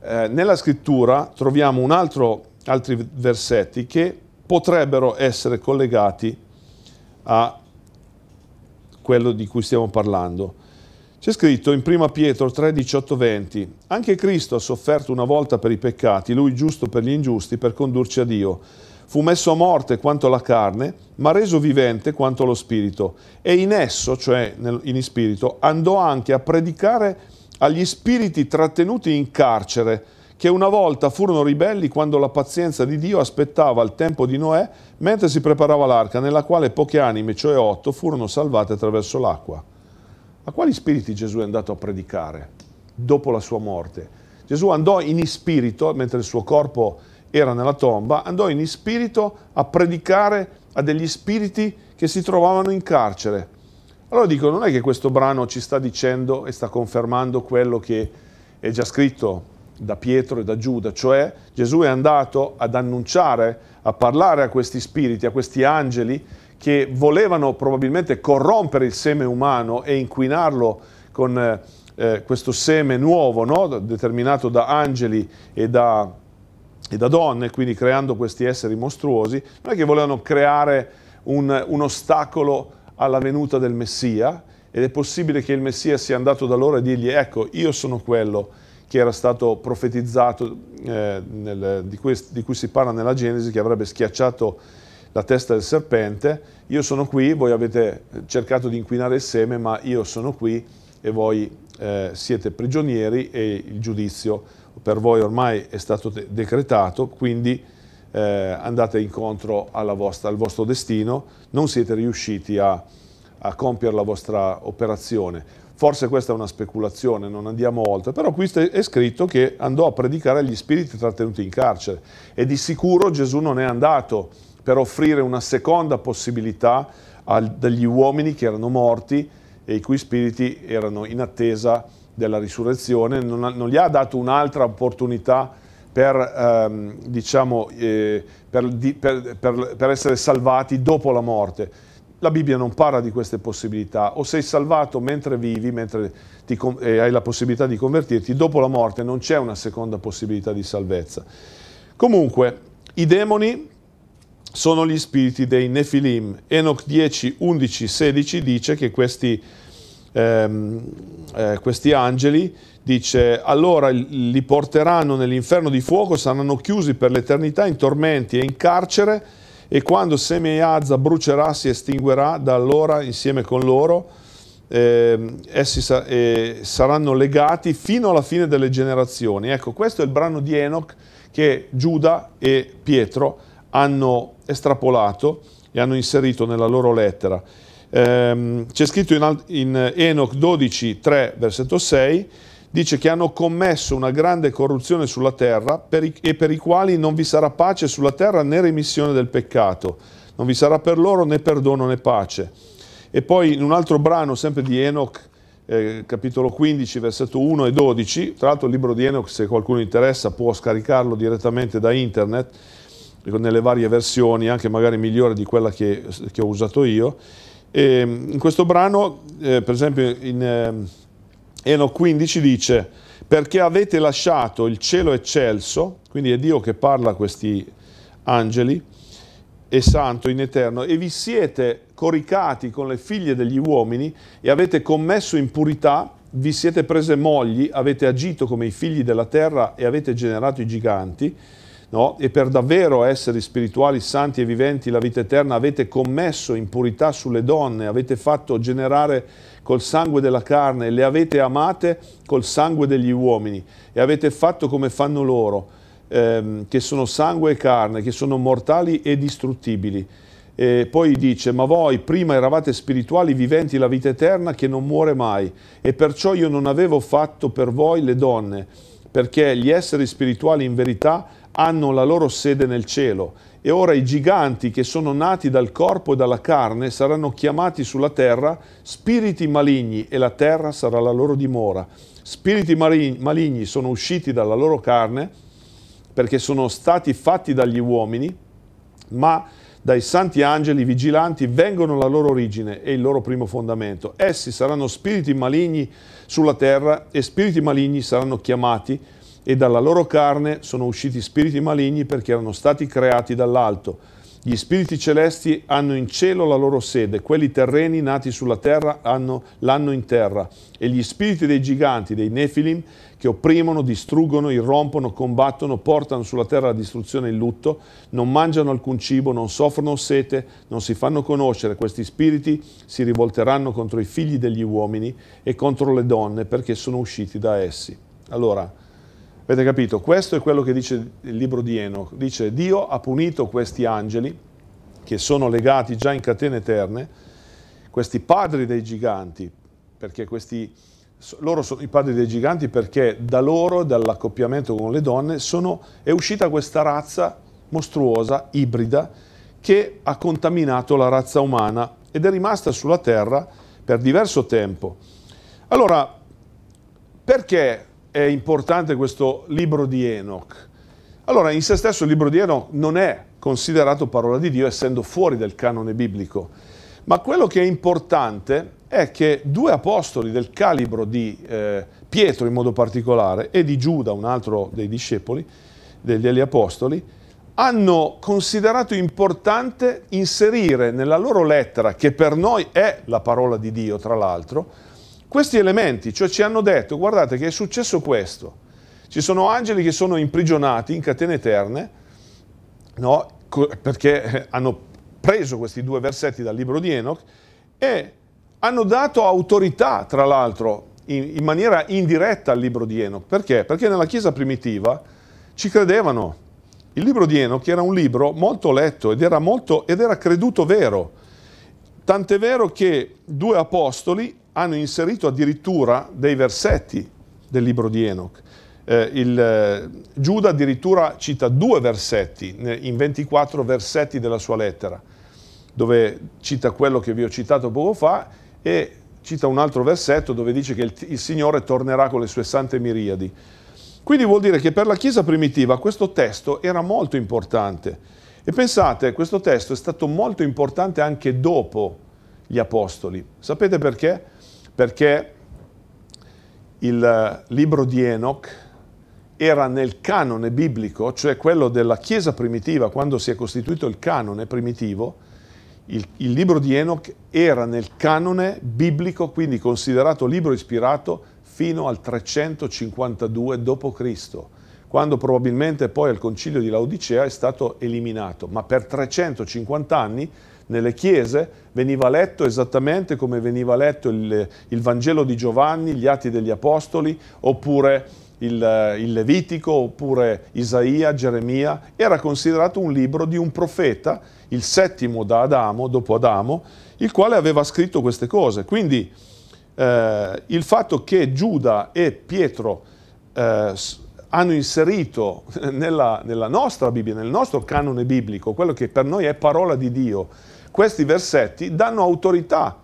Eh, nella scrittura troviamo un altro, altri versetti che potrebbero essere collegati a quello di cui stiamo parlando. C'è scritto in 1 Pietro 3, 18, 20 «Anche Cristo ha sofferto una volta per i peccati, lui giusto per gli ingiusti, per condurci a Dio. Fu messo a morte quanto la carne, ma reso vivente quanto lo spirito. E in esso, cioè in spirito, andò anche a predicare agli spiriti trattenuti in carcere, che una volta furono ribelli quando la pazienza di Dio aspettava il tempo di Noè mentre si preparava l'arca, nella quale poche anime, cioè otto, furono salvate attraverso l'acqua». A quali spiriti Gesù è andato a predicare dopo la sua morte? Gesù andò in ispirito, mentre il suo corpo era nella tomba, andò in ispirito a predicare a degli spiriti che si trovavano in carcere. Allora dico, non è che questo brano ci sta dicendo e sta confermando quello che è già scritto da Pietro e da Giuda, cioè Gesù è andato ad annunciare, a parlare a questi spiriti, a questi angeli, che volevano probabilmente corrompere il seme umano e inquinarlo con eh, eh questo seme nuovo, no? determinato da angeli e da, e da, donne, quindi creando questi esseri mostruosi, non è che volevano creare un, un ostacolo alla venuta del Messia, ed è possibile che il Messia sia andato da loro e dirgli ecco io sono quello che era stato profetizzato eh, nel, di, cui, di, cui, si parla nella Genesi che avrebbe schiacciato la testa del serpente, io sono qui, voi avete cercato di inquinare il seme, ma io sono qui e voi eh, siete prigionieri e il giudizio per voi ormai è stato decretato, quindi eh, andate incontro vostra, al vostro destino, non siete riusciti a, a compiere la vostra operazione. Forse questa è una speculazione, non andiamo oltre, però qui è scritto che andò a predicare agli spiriti trattenuti in carcere e di sicuro Gesù non è andato per offrire una seconda possibilità agli uomini che erano morti e i cui spiriti erano in attesa della risurrezione, non, ha, non gli ha dato un'altra opportunità per, ehm, diciamo, eh, per, di, per, per, essere salvati dopo la morte. La Bibbia non parla di queste possibilità, o sei salvato mentre vivi, mentre ti, eh, hai la possibilità di convertirti, dopo la morte non c'è una seconda possibilità di salvezza. Comunque, i demoni sono gli spiriti dei Nefilim. Enoch 10, 11, 16 dice che questi, ehm, eh, questi angeli, dice, allora li porteranno nell'inferno di fuoco, saranno chiusi per l'eternità in tormenti e in carcere, e quando Semeiazza brucerà si estinguerà, da allora insieme con loro eh, essi sa eh, saranno legati fino alla fine delle generazioni. Ecco, questo è il brano di Enoch che Giuda e Pietro hanno estrapolato e hanno inserito nella loro lettera. Ehm, c'è scritto in, Enoch 12, 3, versetto 6, dice che hanno commesso una grande corruzione sulla terra e per i quali non vi sarà pace sulla terra né remissione del peccato, non vi sarà per loro né perdono né pace. E poi in un altro brano, sempre di Enoch, eh, capitolo 15, versetto 1 e 12, tra l'altro il libro di Enoch, se qualcuno interessa, può scaricarlo direttamente da internet, nelle varie versioni, anche magari migliore di quella che, che ho usato io. E ehm, in questo brano, eh, per esempio, in eh, Eno 15 dice «Perché avete lasciato il cielo eccelso», quindi è Dio che parla a questi angeli, e santo in eterno, e vi siete coricati con le figlie degli uomini e avete commesso impurità, vi siete prese mogli, avete agito come i figli della terra e avete generato i giganti, No? e per davvero essere spirituali, santi e viventi la vita eterna, avete commesso impurità sulle donne, avete fatto generare col sangue della carne, le avete amate col sangue degli uomini e avete fatto come fanno loro, ehm, che sono sangue e carne, che sono mortali e distruttibili. E poi dice, ma voi prima eravate spirituali viventi la vita eterna che non muore mai, e perciò io non avevo fatto per voi le donne, perché gli esseri spirituali in verità hanno la loro sede nel cielo e ora i giganti che sono nati dal corpo e dalla carne saranno chiamati sulla terra spiriti maligni e la terra sarà la loro dimora. Spiriti maligni sono usciti dalla loro carne perché sono stati fatti dagli uomini, ma dai santi angeli vigilanti vengono la loro origine e il loro primo fondamento. Essi saranno spiriti maligni sulla terra e spiriti maligni saranno chiamati e dalla loro carne sono usciti spiriti maligni perché erano stati creati dall'alto. Gli spiriti celesti hanno in cielo la loro sede, quelli terreni nati sulla terra l'hanno in terra e gli spiriti dei giganti, dei Nefilim, che opprimono, distruggono, irrompono, combattono, portano sulla terra la distruzione e il lutto, non mangiano alcun cibo, non soffrono sete, non si fanno conoscere. Questi spiriti si rivolteranno contro i figli degli uomini e contro le donne perché sono usciti da essi. Allora, Avete capito? Questo è quello che dice il libro di Enoch. Dice Dio ha punito questi angeli che sono legati già in catene eterne, questi padri dei giganti, perché questi, loro sono i padri dei giganti perché da loro, dall'accoppiamento con le donne, sono, è uscita questa razza mostruosa, ibrida, che ha contaminato la razza umana ed è rimasta sulla terra per diverso tempo. Allora, perché è importante questo libro di Enoch? Allora, in se stesso il libro di Enoch non è considerato parola di Dio essendo fuori del canone biblico, ma quello che è importante è che due apostoli del calibro di eh, Pietro in modo particolare e di Giuda, un altro dei discepoli, degli apostoli, hanno considerato importante inserire nella loro lettera, che per noi è la parola di Dio, tra l'altro, questi elementi, cioè ci hanno detto guardate che è successo questo, ci sono angeli che sono imprigionati in catene eterne, no? perché eh, hanno preso questi due versetti dal libro di Enoch e hanno dato autorità, tra l'altro, in, in maniera indiretta al libro di Enoch. Perché? Perché nella Chiesa primitiva ci credevano. Il libro di Enoch era un libro molto letto ed era, molto, ed era creduto vero. Tant'è vero che due apostoli hanno inserito addirittura dei versetti del libro di Enoch. Eh, il, eh, Giuda addirittura cita due versetti in 24 versetti della sua lettera, dove cita quello che vi ho citato poco fa e cita un altro versetto dove dice che il, il Signore tornerà con le sue sante miriadi. Quindi vuol dire che per la Chiesa primitiva questo testo era molto importante. E pensate, questo testo è stato molto importante anche dopo gli Apostoli. Sapete perché? perché il eh, libro di Enoch era nel canone biblico, cioè quello della Chiesa primitiva, quando si è costituito il canone primitivo, il, il, libro di Enoch era nel canone biblico, quindi considerato libro ispirato, fino al 352 d.C quando probabilmente poi al concilio di Laodicea è stato eliminato, ma per 350 anni nelle chiese veniva letto esattamente come veniva letto il, il Vangelo di Giovanni, gli Atti degli Apostoli, oppure il, il, Levitico, oppure Isaia, Geremia, era considerato un libro di un profeta, il settimo da Adamo, dopo Adamo, il quale aveva scritto queste cose. Quindi eh, il fatto che Giuda e Pietro eh, hanno inserito nella, nella nostra Bibbia, nel nostro canone biblico, quello che per noi è parola di Dio, questi versetti danno autorità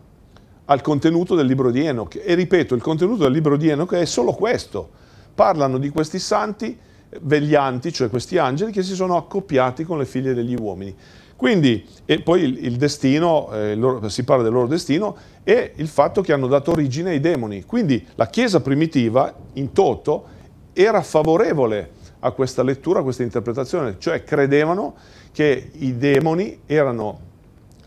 al contenuto del libro di Enoch. E ripeto, il contenuto del libro di Enoch è solo questo. Parlano di questi santi veglianti, cioè questi angeli, che si sono accoppiati con le figlie degli uomini. Quindi, e poi il, il destino, eh, loro, si parla del loro destino, e il fatto che hanno dato origine ai demoni. Quindi la Chiesa primitiva, in toto, era favorevole a questa lettura, a questa interpretazione, cioè credevano che i demoni erano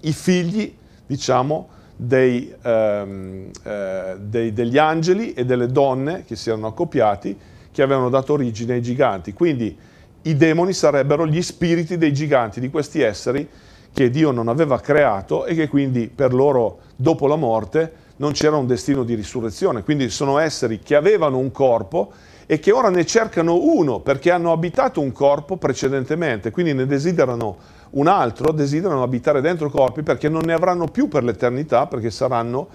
i figli, diciamo, dei, ehm, eh, dei, degli angeli e delle donne che si erano accoppiati, che avevano dato origine ai giganti. Quindi i demoni sarebbero gli spiriti dei giganti, di questi esseri che Dio non aveva creato e che quindi per loro, dopo la morte, non c'era un destino di risurrezione. Quindi sono esseri che avevano un corpo e che ora ne cercano uno perché hanno abitato un corpo precedentemente, quindi ne desiderano un altro, desiderano abitare dentro corpi perché non ne avranno più per l'eternità, perché saranno,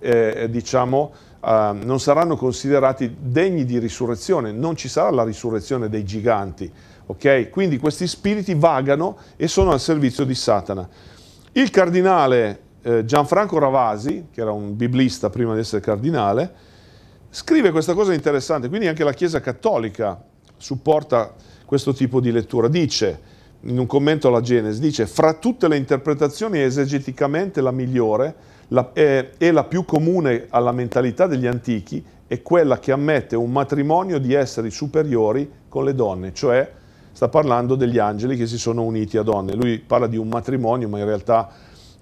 eh, diciamo, eh, non saranno considerati degni di risurrezione, non ci sarà la risurrezione dei giganti, ok? Quindi questi spiriti vagano e sono al servizio di Satana. Il cardinale eh, Gianfranco Ravasi, che era un biblista prima di essere cardinale, scrive questa cosa interessante, quindi anche la Chiesa Cattolica supporta questo tipo di lettura. Dice, in un commento alla Genesi, dice, fra tutte le interpretazioni esegeticamente la migliore la, è, è la più comune alla mentalità degli antichi è quella che ammette un matrimonio di esseri superiori con le donne, cioè sta parlando degli angeli che si sono uniti a donne. Lui parla di un matrimonio, ma in realtà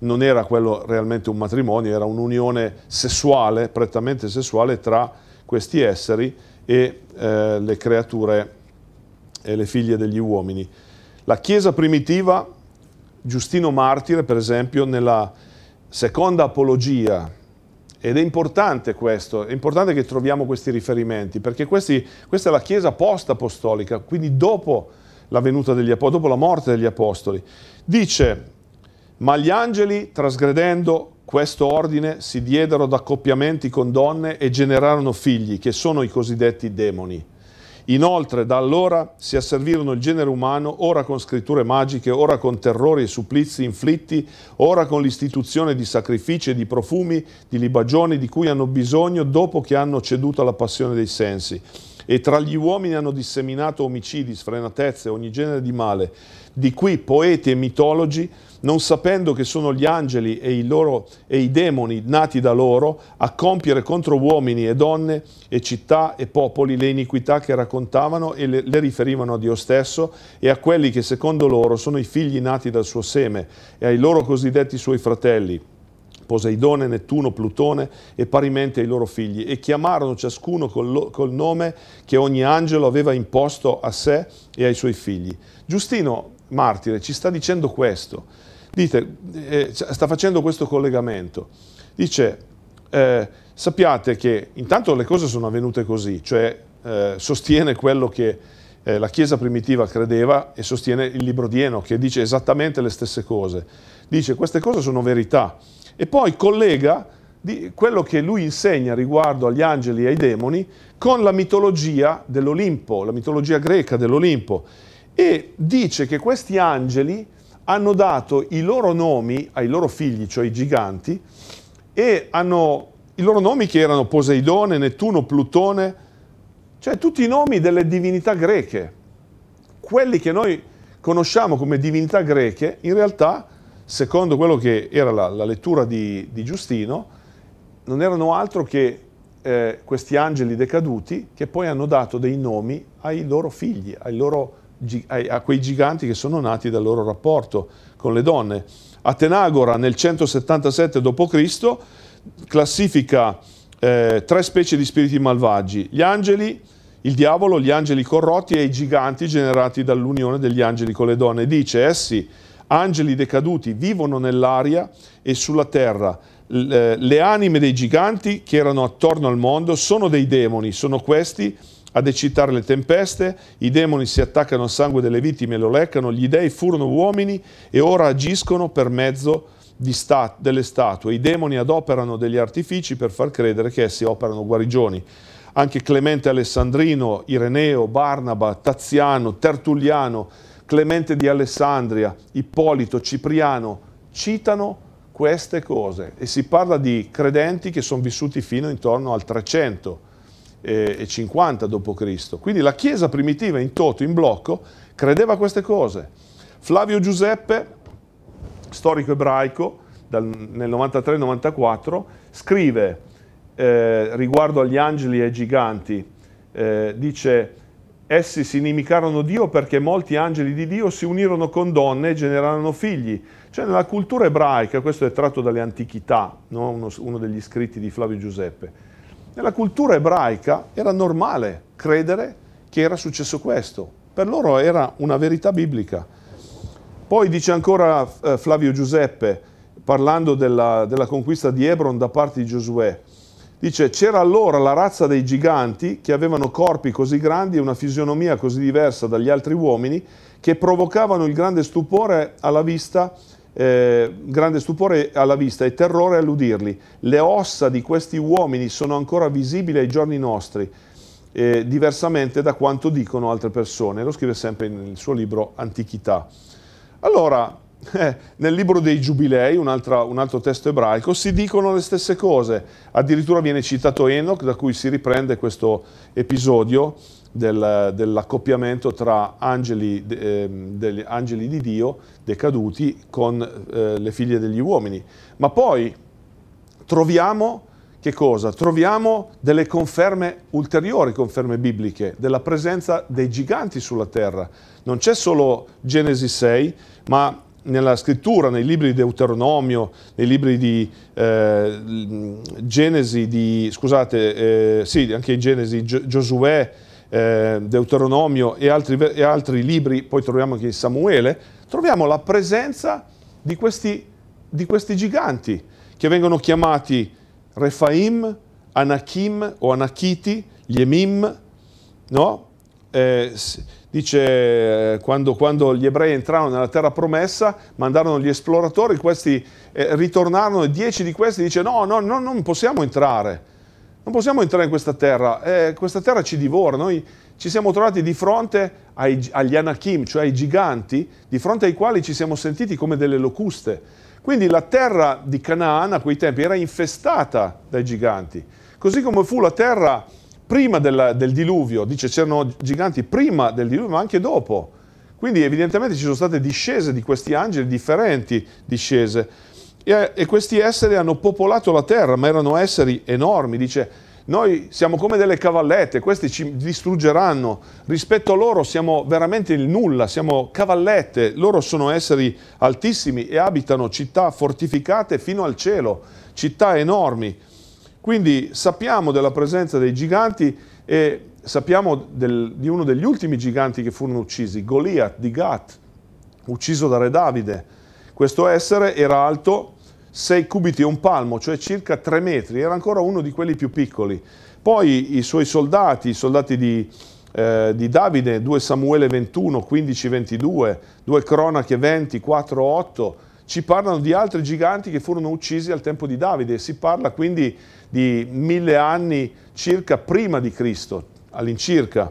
non era quello realmente un matrimonio, era un'unione sessuale, prettamente sessuale tra questi esseri e eh, le creature e le figlie degli uomini. La Chiesa primitiva, Giustino Martire per esempio, nella seconda apologia, ed è importante questo, è importante che troviamo questi riferimenti, perché questi, questa è la Chiesa post-apostolica, quindi dopo la venuta degli apostoli, dopo la morte degli apostoli. Dice ma gli angeli, trasgredendo questo ordine, si diedero ad accoppiamenti con donne e generarono figli, che sono i cosiddetti demoni. Inoltre, da allora si asservirono il genere umano, ora con scritture magiche, ora con terrori e supplizi inflitti, ora con l'istituzione di sacrifici e di profumi, di libagioni di cui hanno bisogno dopo che hanno ceduto alla passione dei sensi. E tra gli uomini hanno disseminato omicidi, sfrenatezze, ogni genere di male, di qui poeti e mitologi non sapendo che sono gli angeli e i, loro, e i demoni nati da loro a compiere contro uomini e donne e città e popoli le iniquità che raccontavano e le, le riferivano a Dio stesso e a quelli che secondo loro sono i figli nati dal suo seme e ai loro cosiddetti suoi fratelli. Poseidone, Nettuno, Plutone e parimente ai loro figli, e chiamarono ciascuno col, col, nome che ogni angelo aveva imposto a sé e ai suoi figli. Giustino, martire, ci sta dicendo questo, Dite, eh, sta facendo questo collegamento. Dice, eh, sappiate che intanto le cose sono avvenute così, cioè eh, sostiene quello che eh, la Chiesa primitiva credeva e sostiene il libro di Eno che dice esattamente le stesse cose. Dice queste cose sono verità e poi collega quello che lui insegna riguardo agli angeli e ai demoni con la mitologia dell'Olimpo, la mitologia greca dell'Olimpo e dice che questi angeli hanno dato i loro nomi ai loro figli, cioè i giganti, e hanno i loro nomi che erano Poseidone, Nettuno, Plutone, cioè tutti i nomi delle divinità greche. Quelli che noi conosciamo come divinità greche, in realtà, secondo quello che era la, la lettura di, di, Giustino, non erano altro che eh, questi angeli decaduti che poi hanno dato dei nomi ai loro figli, ai loro figli a quei giganti che sono nati dal loro rapporto con le donne. Atenagora nel 177 d.C. classifica eh, tre specie di spiriti malvagi, gli angeli, il diavolo, gli angeli corrotti e i giganti generati dall'unione degli angeli con le donne. Dice, essi, angeli decaduti, vivono nell'aria e sulla terra. Eh, le anime dei giganti che erano attorno al mondo sono dei demoni, sono questi ad eccitare le tempeste, i demoni si attaccano al sangue delle vittime e lo leccano, gli dei furono uomini e ora agiscono per mezzo stat delle statue, i demoni adoperano degli artifici per far credere che essi operano guarigioni. Anche Clemente Alessandrino, Ireneo, Barnaba, Taziano, Tertulliano, Clemente di Alessandria, Ippolito, Cipriano, citano queste cose e si parla di credenti che sono vissuti fino intorno al 300 eh, e 50 d.C. Quindi la Chiesa primitiva in toto, in blocco, credeva a queste cose. Flavio Giuseppe, storico ebraico, dal, nel 93-94, scrive eh, riguardo agli angeli e ai giganti, eh, dice essi si inimicarono Dio perché molti angeli di Dio si unirono con donne e generarono figli. Cioè nella cultura ebraica, questo è tratto dalle antichità, no? uno, uno degli scritti di Flavio Giuseppe, nella cultura ebraica era normale credere che era successo questo, per loro era una verità biblica. Poi dice ancora eh, Flavio Giuseppe, parlando della, della conquista di Hebron da parte di Giosuè, dice c'era allora la razza dei giganti che avevano corpi così grandi e una fisionomia così diversa dagli altri uomini che provocavano il grande stupore alla vista di eh, grande stupore alla vista e terrore all'udirli. Le ossa di questi uomini sono ancora visibili ai giorni nostri, eh, diversamente da quanto dicono altre persone. Lo scrive sempre nel suo libro Antichità. Allora, eh, nel libro dei Giubilei, un, altra, un altro testo ebraico, si dicono le stesse cose. Addirittura viene citato Enoch, da cui si riprende questo episodio del, dell'accoppiamento tra angeli, eh, degli angeli di Dio decaduti con eh, le figlie degli uomini. Ma poi troviamo che cosa? Troviamo delle conferme, ulteriori conferme bibliche, della presenza dei giganti sulla terra. Non c'è solo Genesi 6, ma nella scrittura, nei libri di Deuteronomio, nei libri di eh, Genesi, di, scusate, eh, sì, anche in Genesi, Gio Giosuè, eh, Deuteronomio e altri, e altri, libri, poi troviamo anche in Samuele, troviamo la presenza di questi, di questi giganti che vengono chiamati Refaim, Anachim o Anachiti, gli Emim, no? Eh, dice eh, quando, quando, gli ebrei entrarono nella terra promessa, mandarono gli esploratori, questi eh, ritornarono e dieci di questi dice no, no, no, non possiamo entrare non possiamo entrare in questa terra, eh, questa terra ci divora. Noi ci siamo trovati di fronte ai, agli Anakim, cioè ai giganti, di fronte ai quali ci siamo sentiti come delle locuste. Quindi la terra di Canaan a quei tempi era infestata dai giganti, così come fu la terra prima del, del diluvio, dice c'erano giganti prima del diluvio ma anche dopo. Quindi evidentemente ci sono state discese di questi angeli, differenti discese. E, e questi esseri hanno popolato la terra, ma erano esseri enormi. Dice, noi siamo come delle cavallette, questi ci distruggeranno. Rispetto a loro siamo veramente il nulla, siamo cavallette. Loro sono esseri altissimi e abitano città fortificate fino al cielo, città enormi. Quindi sappiamo della presenza dei giganti e sappiamo del, di uno degli ultimi giganti che furono uccisi, Goliath di Gat, ucciso da Re Davide. Questo essere era alto 6 cubiti e un palmo, cioè circa 3 metri, era ancora uno di quelli più piccoli. Poi i suoi soldati, i soldati di, eh, di Davide, 2 Samuele 21, 15, 22, 2 Cronache 20, 4, 8, ci parlano di altri giganti che furono uccisi al tempo di Davide. Si parla quindi di mille anni circa prima di Cristo, all'incirca.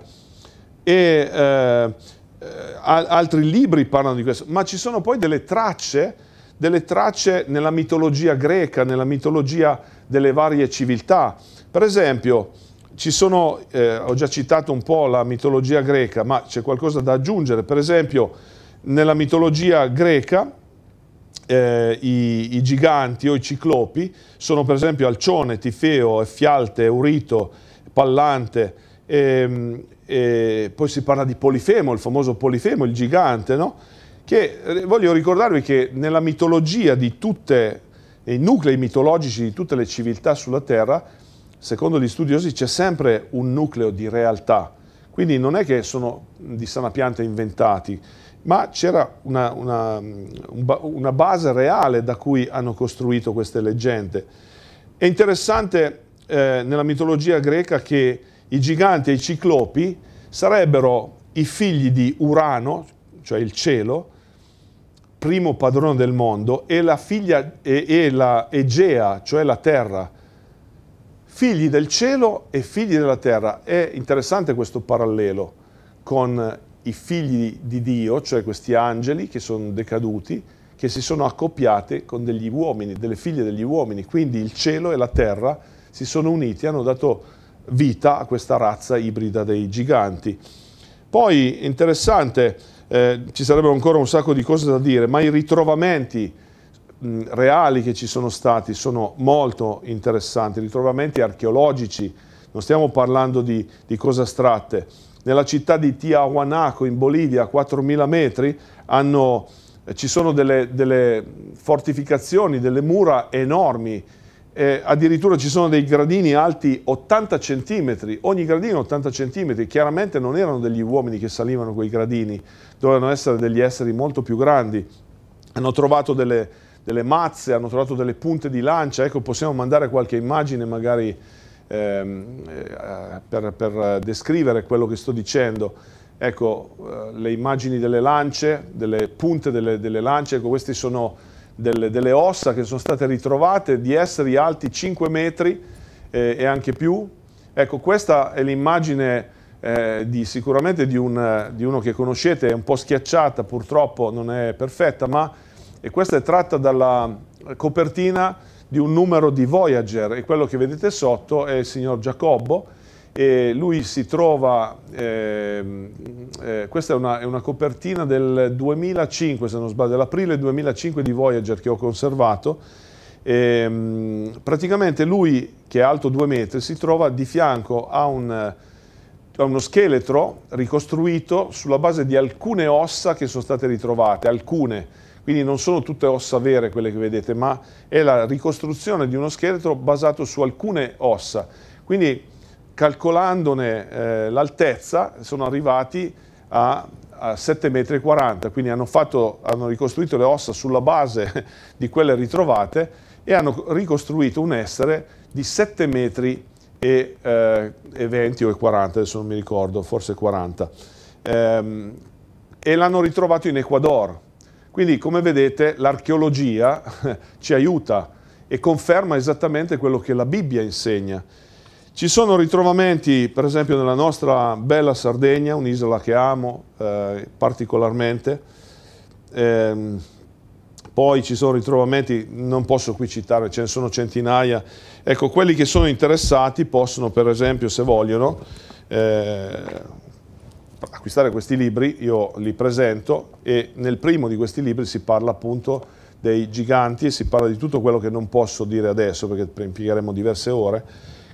E eh, eh altri libri parlano di questo, ma ci sono poi delle tracce delle tracce nella mitologia greca, nella mitologia delle varie civiltà. Per esempio, ci sono, eh, ho già citato un po' la mitologia greca, ma c'è qualcosa da aggiungere. Per esempio, nella mitologia greca eh, i, i, giganti o i ciclopi sono per esempio Alcione, Tifeo, Effialte, Eurito, Pallante, e, ehm, e poi si parla di Polifemo, il famoso Polifemo, il gigante, no? che eh, voglio ricordarvi che nella mitologia di tutte, nei nuclei mitologici di tutte le civiltà sulla Terra, secondo gli studiosi c'è sempre un nucleo di realtà, quindi non è che sono di sana pianta inventati, ma c'era una, una, una, base reale da cui hanno costruito queste leggende. È interessante eh, nella mitologia greca che i giganti e i ciclopi sarebbero i figli di Urano, cioè il cielo, primo padrone del mondo, e la figlia e, e la Egea, cioè la terra, figli del cielo e figli della terra. È interessante questo parallelo con i figli di Dio, cioè questi angeli che sono decaduti, che si sono accoppiati con degli uomini, delle figlie degli uomini. Quindi il cielo e la terra si sono uniti, hanno dato vita a questa razza ibrida dei giganti. Poi interessante, eh, ci sarebbero ancora un sacco di cose da dire, ma i ritrovamenti mh, reali che ci sono stati sono molto interessanti, ritrovamenti archeologici, non stiamo parlando di, di cose astratte. Nella città di Tiahuanaco in Bolivia, a 4000 metri, hanno, eh, ci sono delle, delle fortificazioni, delle mura enormi eh, addirittura ci sono dei gradini alti 80 cm, ogni gradino 80 cm, chiaramente non erano degli uomini che salivano quei gradini, dovevano essere degli esseri molto più grandi, hanno trovato delle, delle mazze, hanno trovato delle punte di lancia, ecco possiamo mandare qualche immagine magari ehm, eh, per, per descrivere quello che sto dicendo, ecco eh, le immagini delle lance, delle punte delle, delle lance, ecco questi sono delle, delle, ossa che sono state ritrovate di esseri alti 5 metri eh, e anche più. Ecco, questa è l'immagine eh, di, sicuramente di, un, di, uno che conoscete, è un po' schiacciata, purtroppo non è perfetta, ma questa è tratta dalla copertina di un numero di Voyager e quello che vedete sotto è il signor Giacobbo e lui si trova, eh, eh, questa è una, è una, copertina del 2005 se non sbaglio, dell'aprile 2005 di Voyager che ho conservato, e, ehm, praticamente lui che è alto due metri si trova di fianco a, un, a uno scheletro ricostruito sulla base di alcune ossa che sono state ritrovate, alcune, quindi non sono tutte ossa vere quelle che vedete, ma è la ricostruzione di uno scheletro basato su alcune ossa. Quindi calcolandone eh, l'altezza sono arrivati a, a 7,40 m, quindi hanno, fatto, hanno ricostruito le ossa sulla base di quelle ritrovate e hanno ricostruito un essere di 7 metri e, eh, e 20 o 40, adesso non mi ricordo, forse 40. Ehm, e l'hanno ritrovato in Ecuador. Quindi, come vedete, l'archeologia ci aiuta e conferma esattamente quello che la Bibbia insegna. Ci sono ritrovamenti, per esempio, nella nostra bella Sardegna, un'isola che amo eh, particolarmente. Ehm, poi ci sono ritrovamenti, non posso qui citare, ce ne sono centinaia. Ecco, quelli che sono interessati possono, per esempio, se vogliono, eh, acquistare questi libri, io li presento e nel primo di questi libri si parla appunto dei giganti e si parla di tutto quello che non posso dire adesso perché impiegheremo diverse ore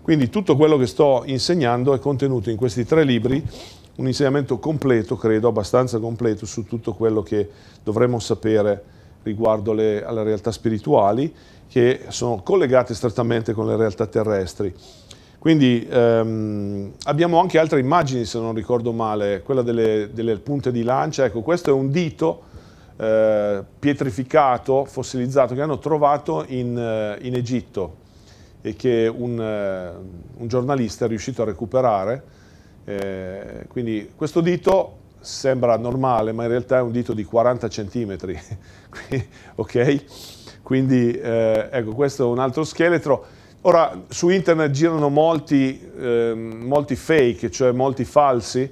quindi tutto quello che sto insegnando è contenuto in questi tre libri, un insegnamento completo, credo, abbastanza completo su tutto quello che dovremmo sapere riguardo le, alle realtà spirituali che sono collegate strettamente con le realtà terrestri. Quindi ehm, abbiamo anche altre immagini, se non ricordo male, quella delle, delle punte di lancia. Ecco, questo è un dito eh, pietrificato, fossilizzato, che hanno trovato in, eh, in Egitto, e che un, eh, un giornalista è riuscito a recuperare. Eh, quindi questo dito sembra normale, ma in realtà è un dito di 40 cm. ok? Quindi eh, ecco, questo è un altro scheletro. Ora, su internet girano molti, eh, molti fake, cioè molti falsi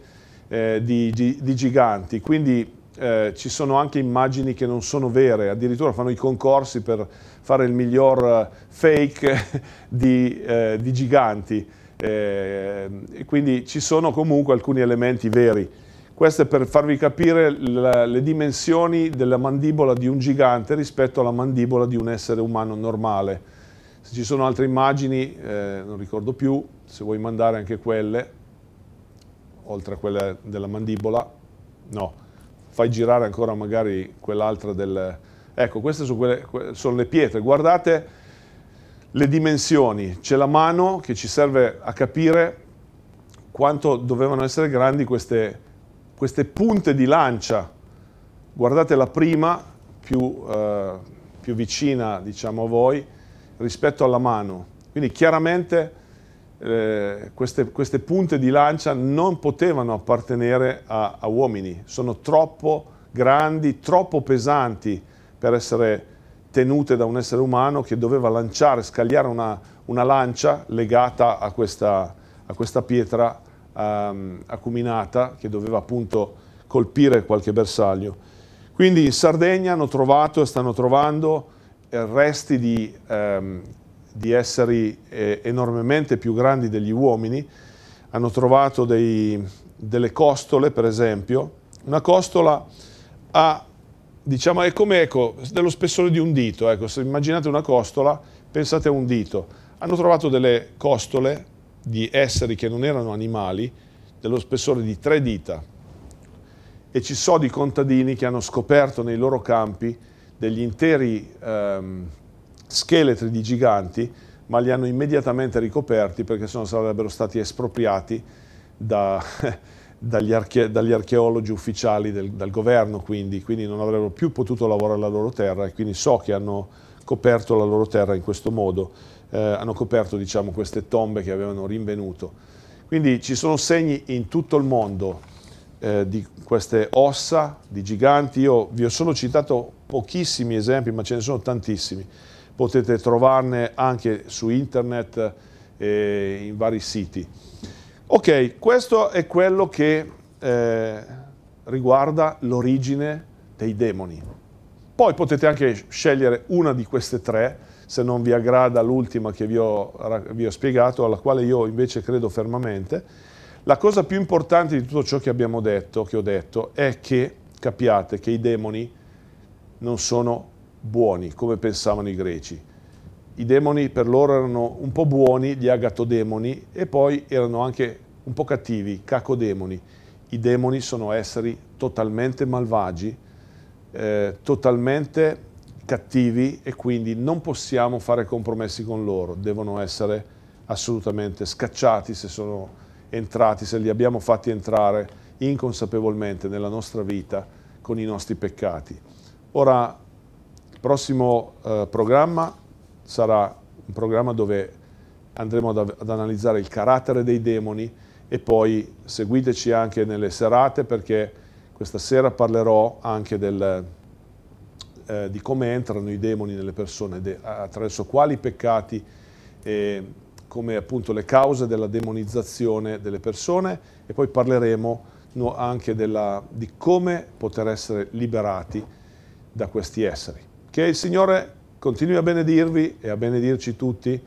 eh, di, di, giganti, quindi eh, ci sono anche immagini che non sono vere, addirittura fanno i concorsi per fare il miglior eh, fake di, eh, di giganti. Eh, quindi ci sono comunque alcuni elementi veri. Questo è per farvi capire la, le dimensioni della mandibola di un gigante rispetto alla mandibola di un essere umano normale. Se ci sono altre immagini, eh, non ricordo più, se vuoi mandare anche quelle, oltre a quelle della mandibola, no fai girare ancora magari quell'altra del... Ecco, queste sono, quelle, sono le pietre, guardate le dimensioni, c'è la mano che ci serve a capire quanto dovevano essere grandi queste, queste punte di lancia. Guardate la prima, più, eh, più vicina diciamo a voi, rispetto alla mano. Quindi chiaramente eh, queste, queste, punte di lancia non potevano appartenere a, a, uomini, sono troppo grandi, troppo pesanti per essere tenute da un essere umano che doveva lanciare, scagliare una, una lancia legata a questa, a questa pietra um, acuminata che doveva appunto colpire qualche bersaglio. Quindi in Sardegna hanno trovato e stanno trovando eh, resti di um, di esseri eh, enormemente più grandi degli uomini, hanno trovato dei, delle costole, per esempio. Una costola ha, diciamo, è come ecco, dello spessore di un dito. Ecco, se immaginate una costola, pensate a un dito. Hanno trovato delle costole di esseri che non erano animali, dello spessore di tre dita. E ci so di contadini che hanno scoperto nei loro campi degli interi... Ehm, scheletri di giganti, ma li hanno immediatamente ricoperti perché sennò sarebbero stati espropriati da, dagli, arche, dagli, archeologi ufficiali del, del governo, quindi, quindi non avrebbero più potuto lavorare la loro terra e quindi so che hanno coperto la loro terra in questo modo, eh, hanno coperto diciamo, queste tombe che avevano rinvenuto. Quindi ci sono segni in tutto il mondo eh, di queste ossa, di giganti, io vi ho solo citato pochissimi esempi, ma ce ne sono tantissimi potete trovarne anche su internet eh, in vari siti. Ok, questo è quello che eh, riguarda l'origine dei demoni. Poi potete anche scegliere una di queste tre, se non vi aggrada l'ultima che vi ho, vi ho spiegato, alla quale io invece credo fermamente. La cosa più importante di tutto ciò che abbiamo detto, che ho detto, è che capiate che i demoni non sono buoni, come pensavano i greci. I demoni per loro erano un po' buoni, gli agatodemoni, e poi erano anche un po' cattivi, cacodemoni. I demoni sono esseri totalmente malvagi, eh, totalmente cattivi e quindi non possiamo fare compromessi con loro, devono essere assolutamente scacciati se sono entrati, se li abbiamo fatti entrare inconsapevolmente nella nostra vita con i nostri peccati. Ora il prossimo eh, programma sarà un programma dove andremo ad, ad, analizzare il carattere dei demoni e poi seguiteci anche nelle serate perché questa sera parlerò anche del, eh, di come entrano i demoni nelle persone, de, attraverso quali peccati e come appunto le cause della demonizzazione delle persone e poi parleremo anche della, di come poter essere liberati da questi esseri. Che il Signore continui a benedirvi e a benedirci tutti,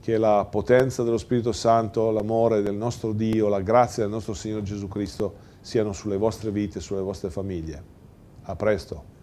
che la potenza dello Spirito Santo, l'amore del nostro Dio, la grazia del nostro Signore Gesù Cristo siano sulle vostre vite, sulle vostre famiglie. A presto.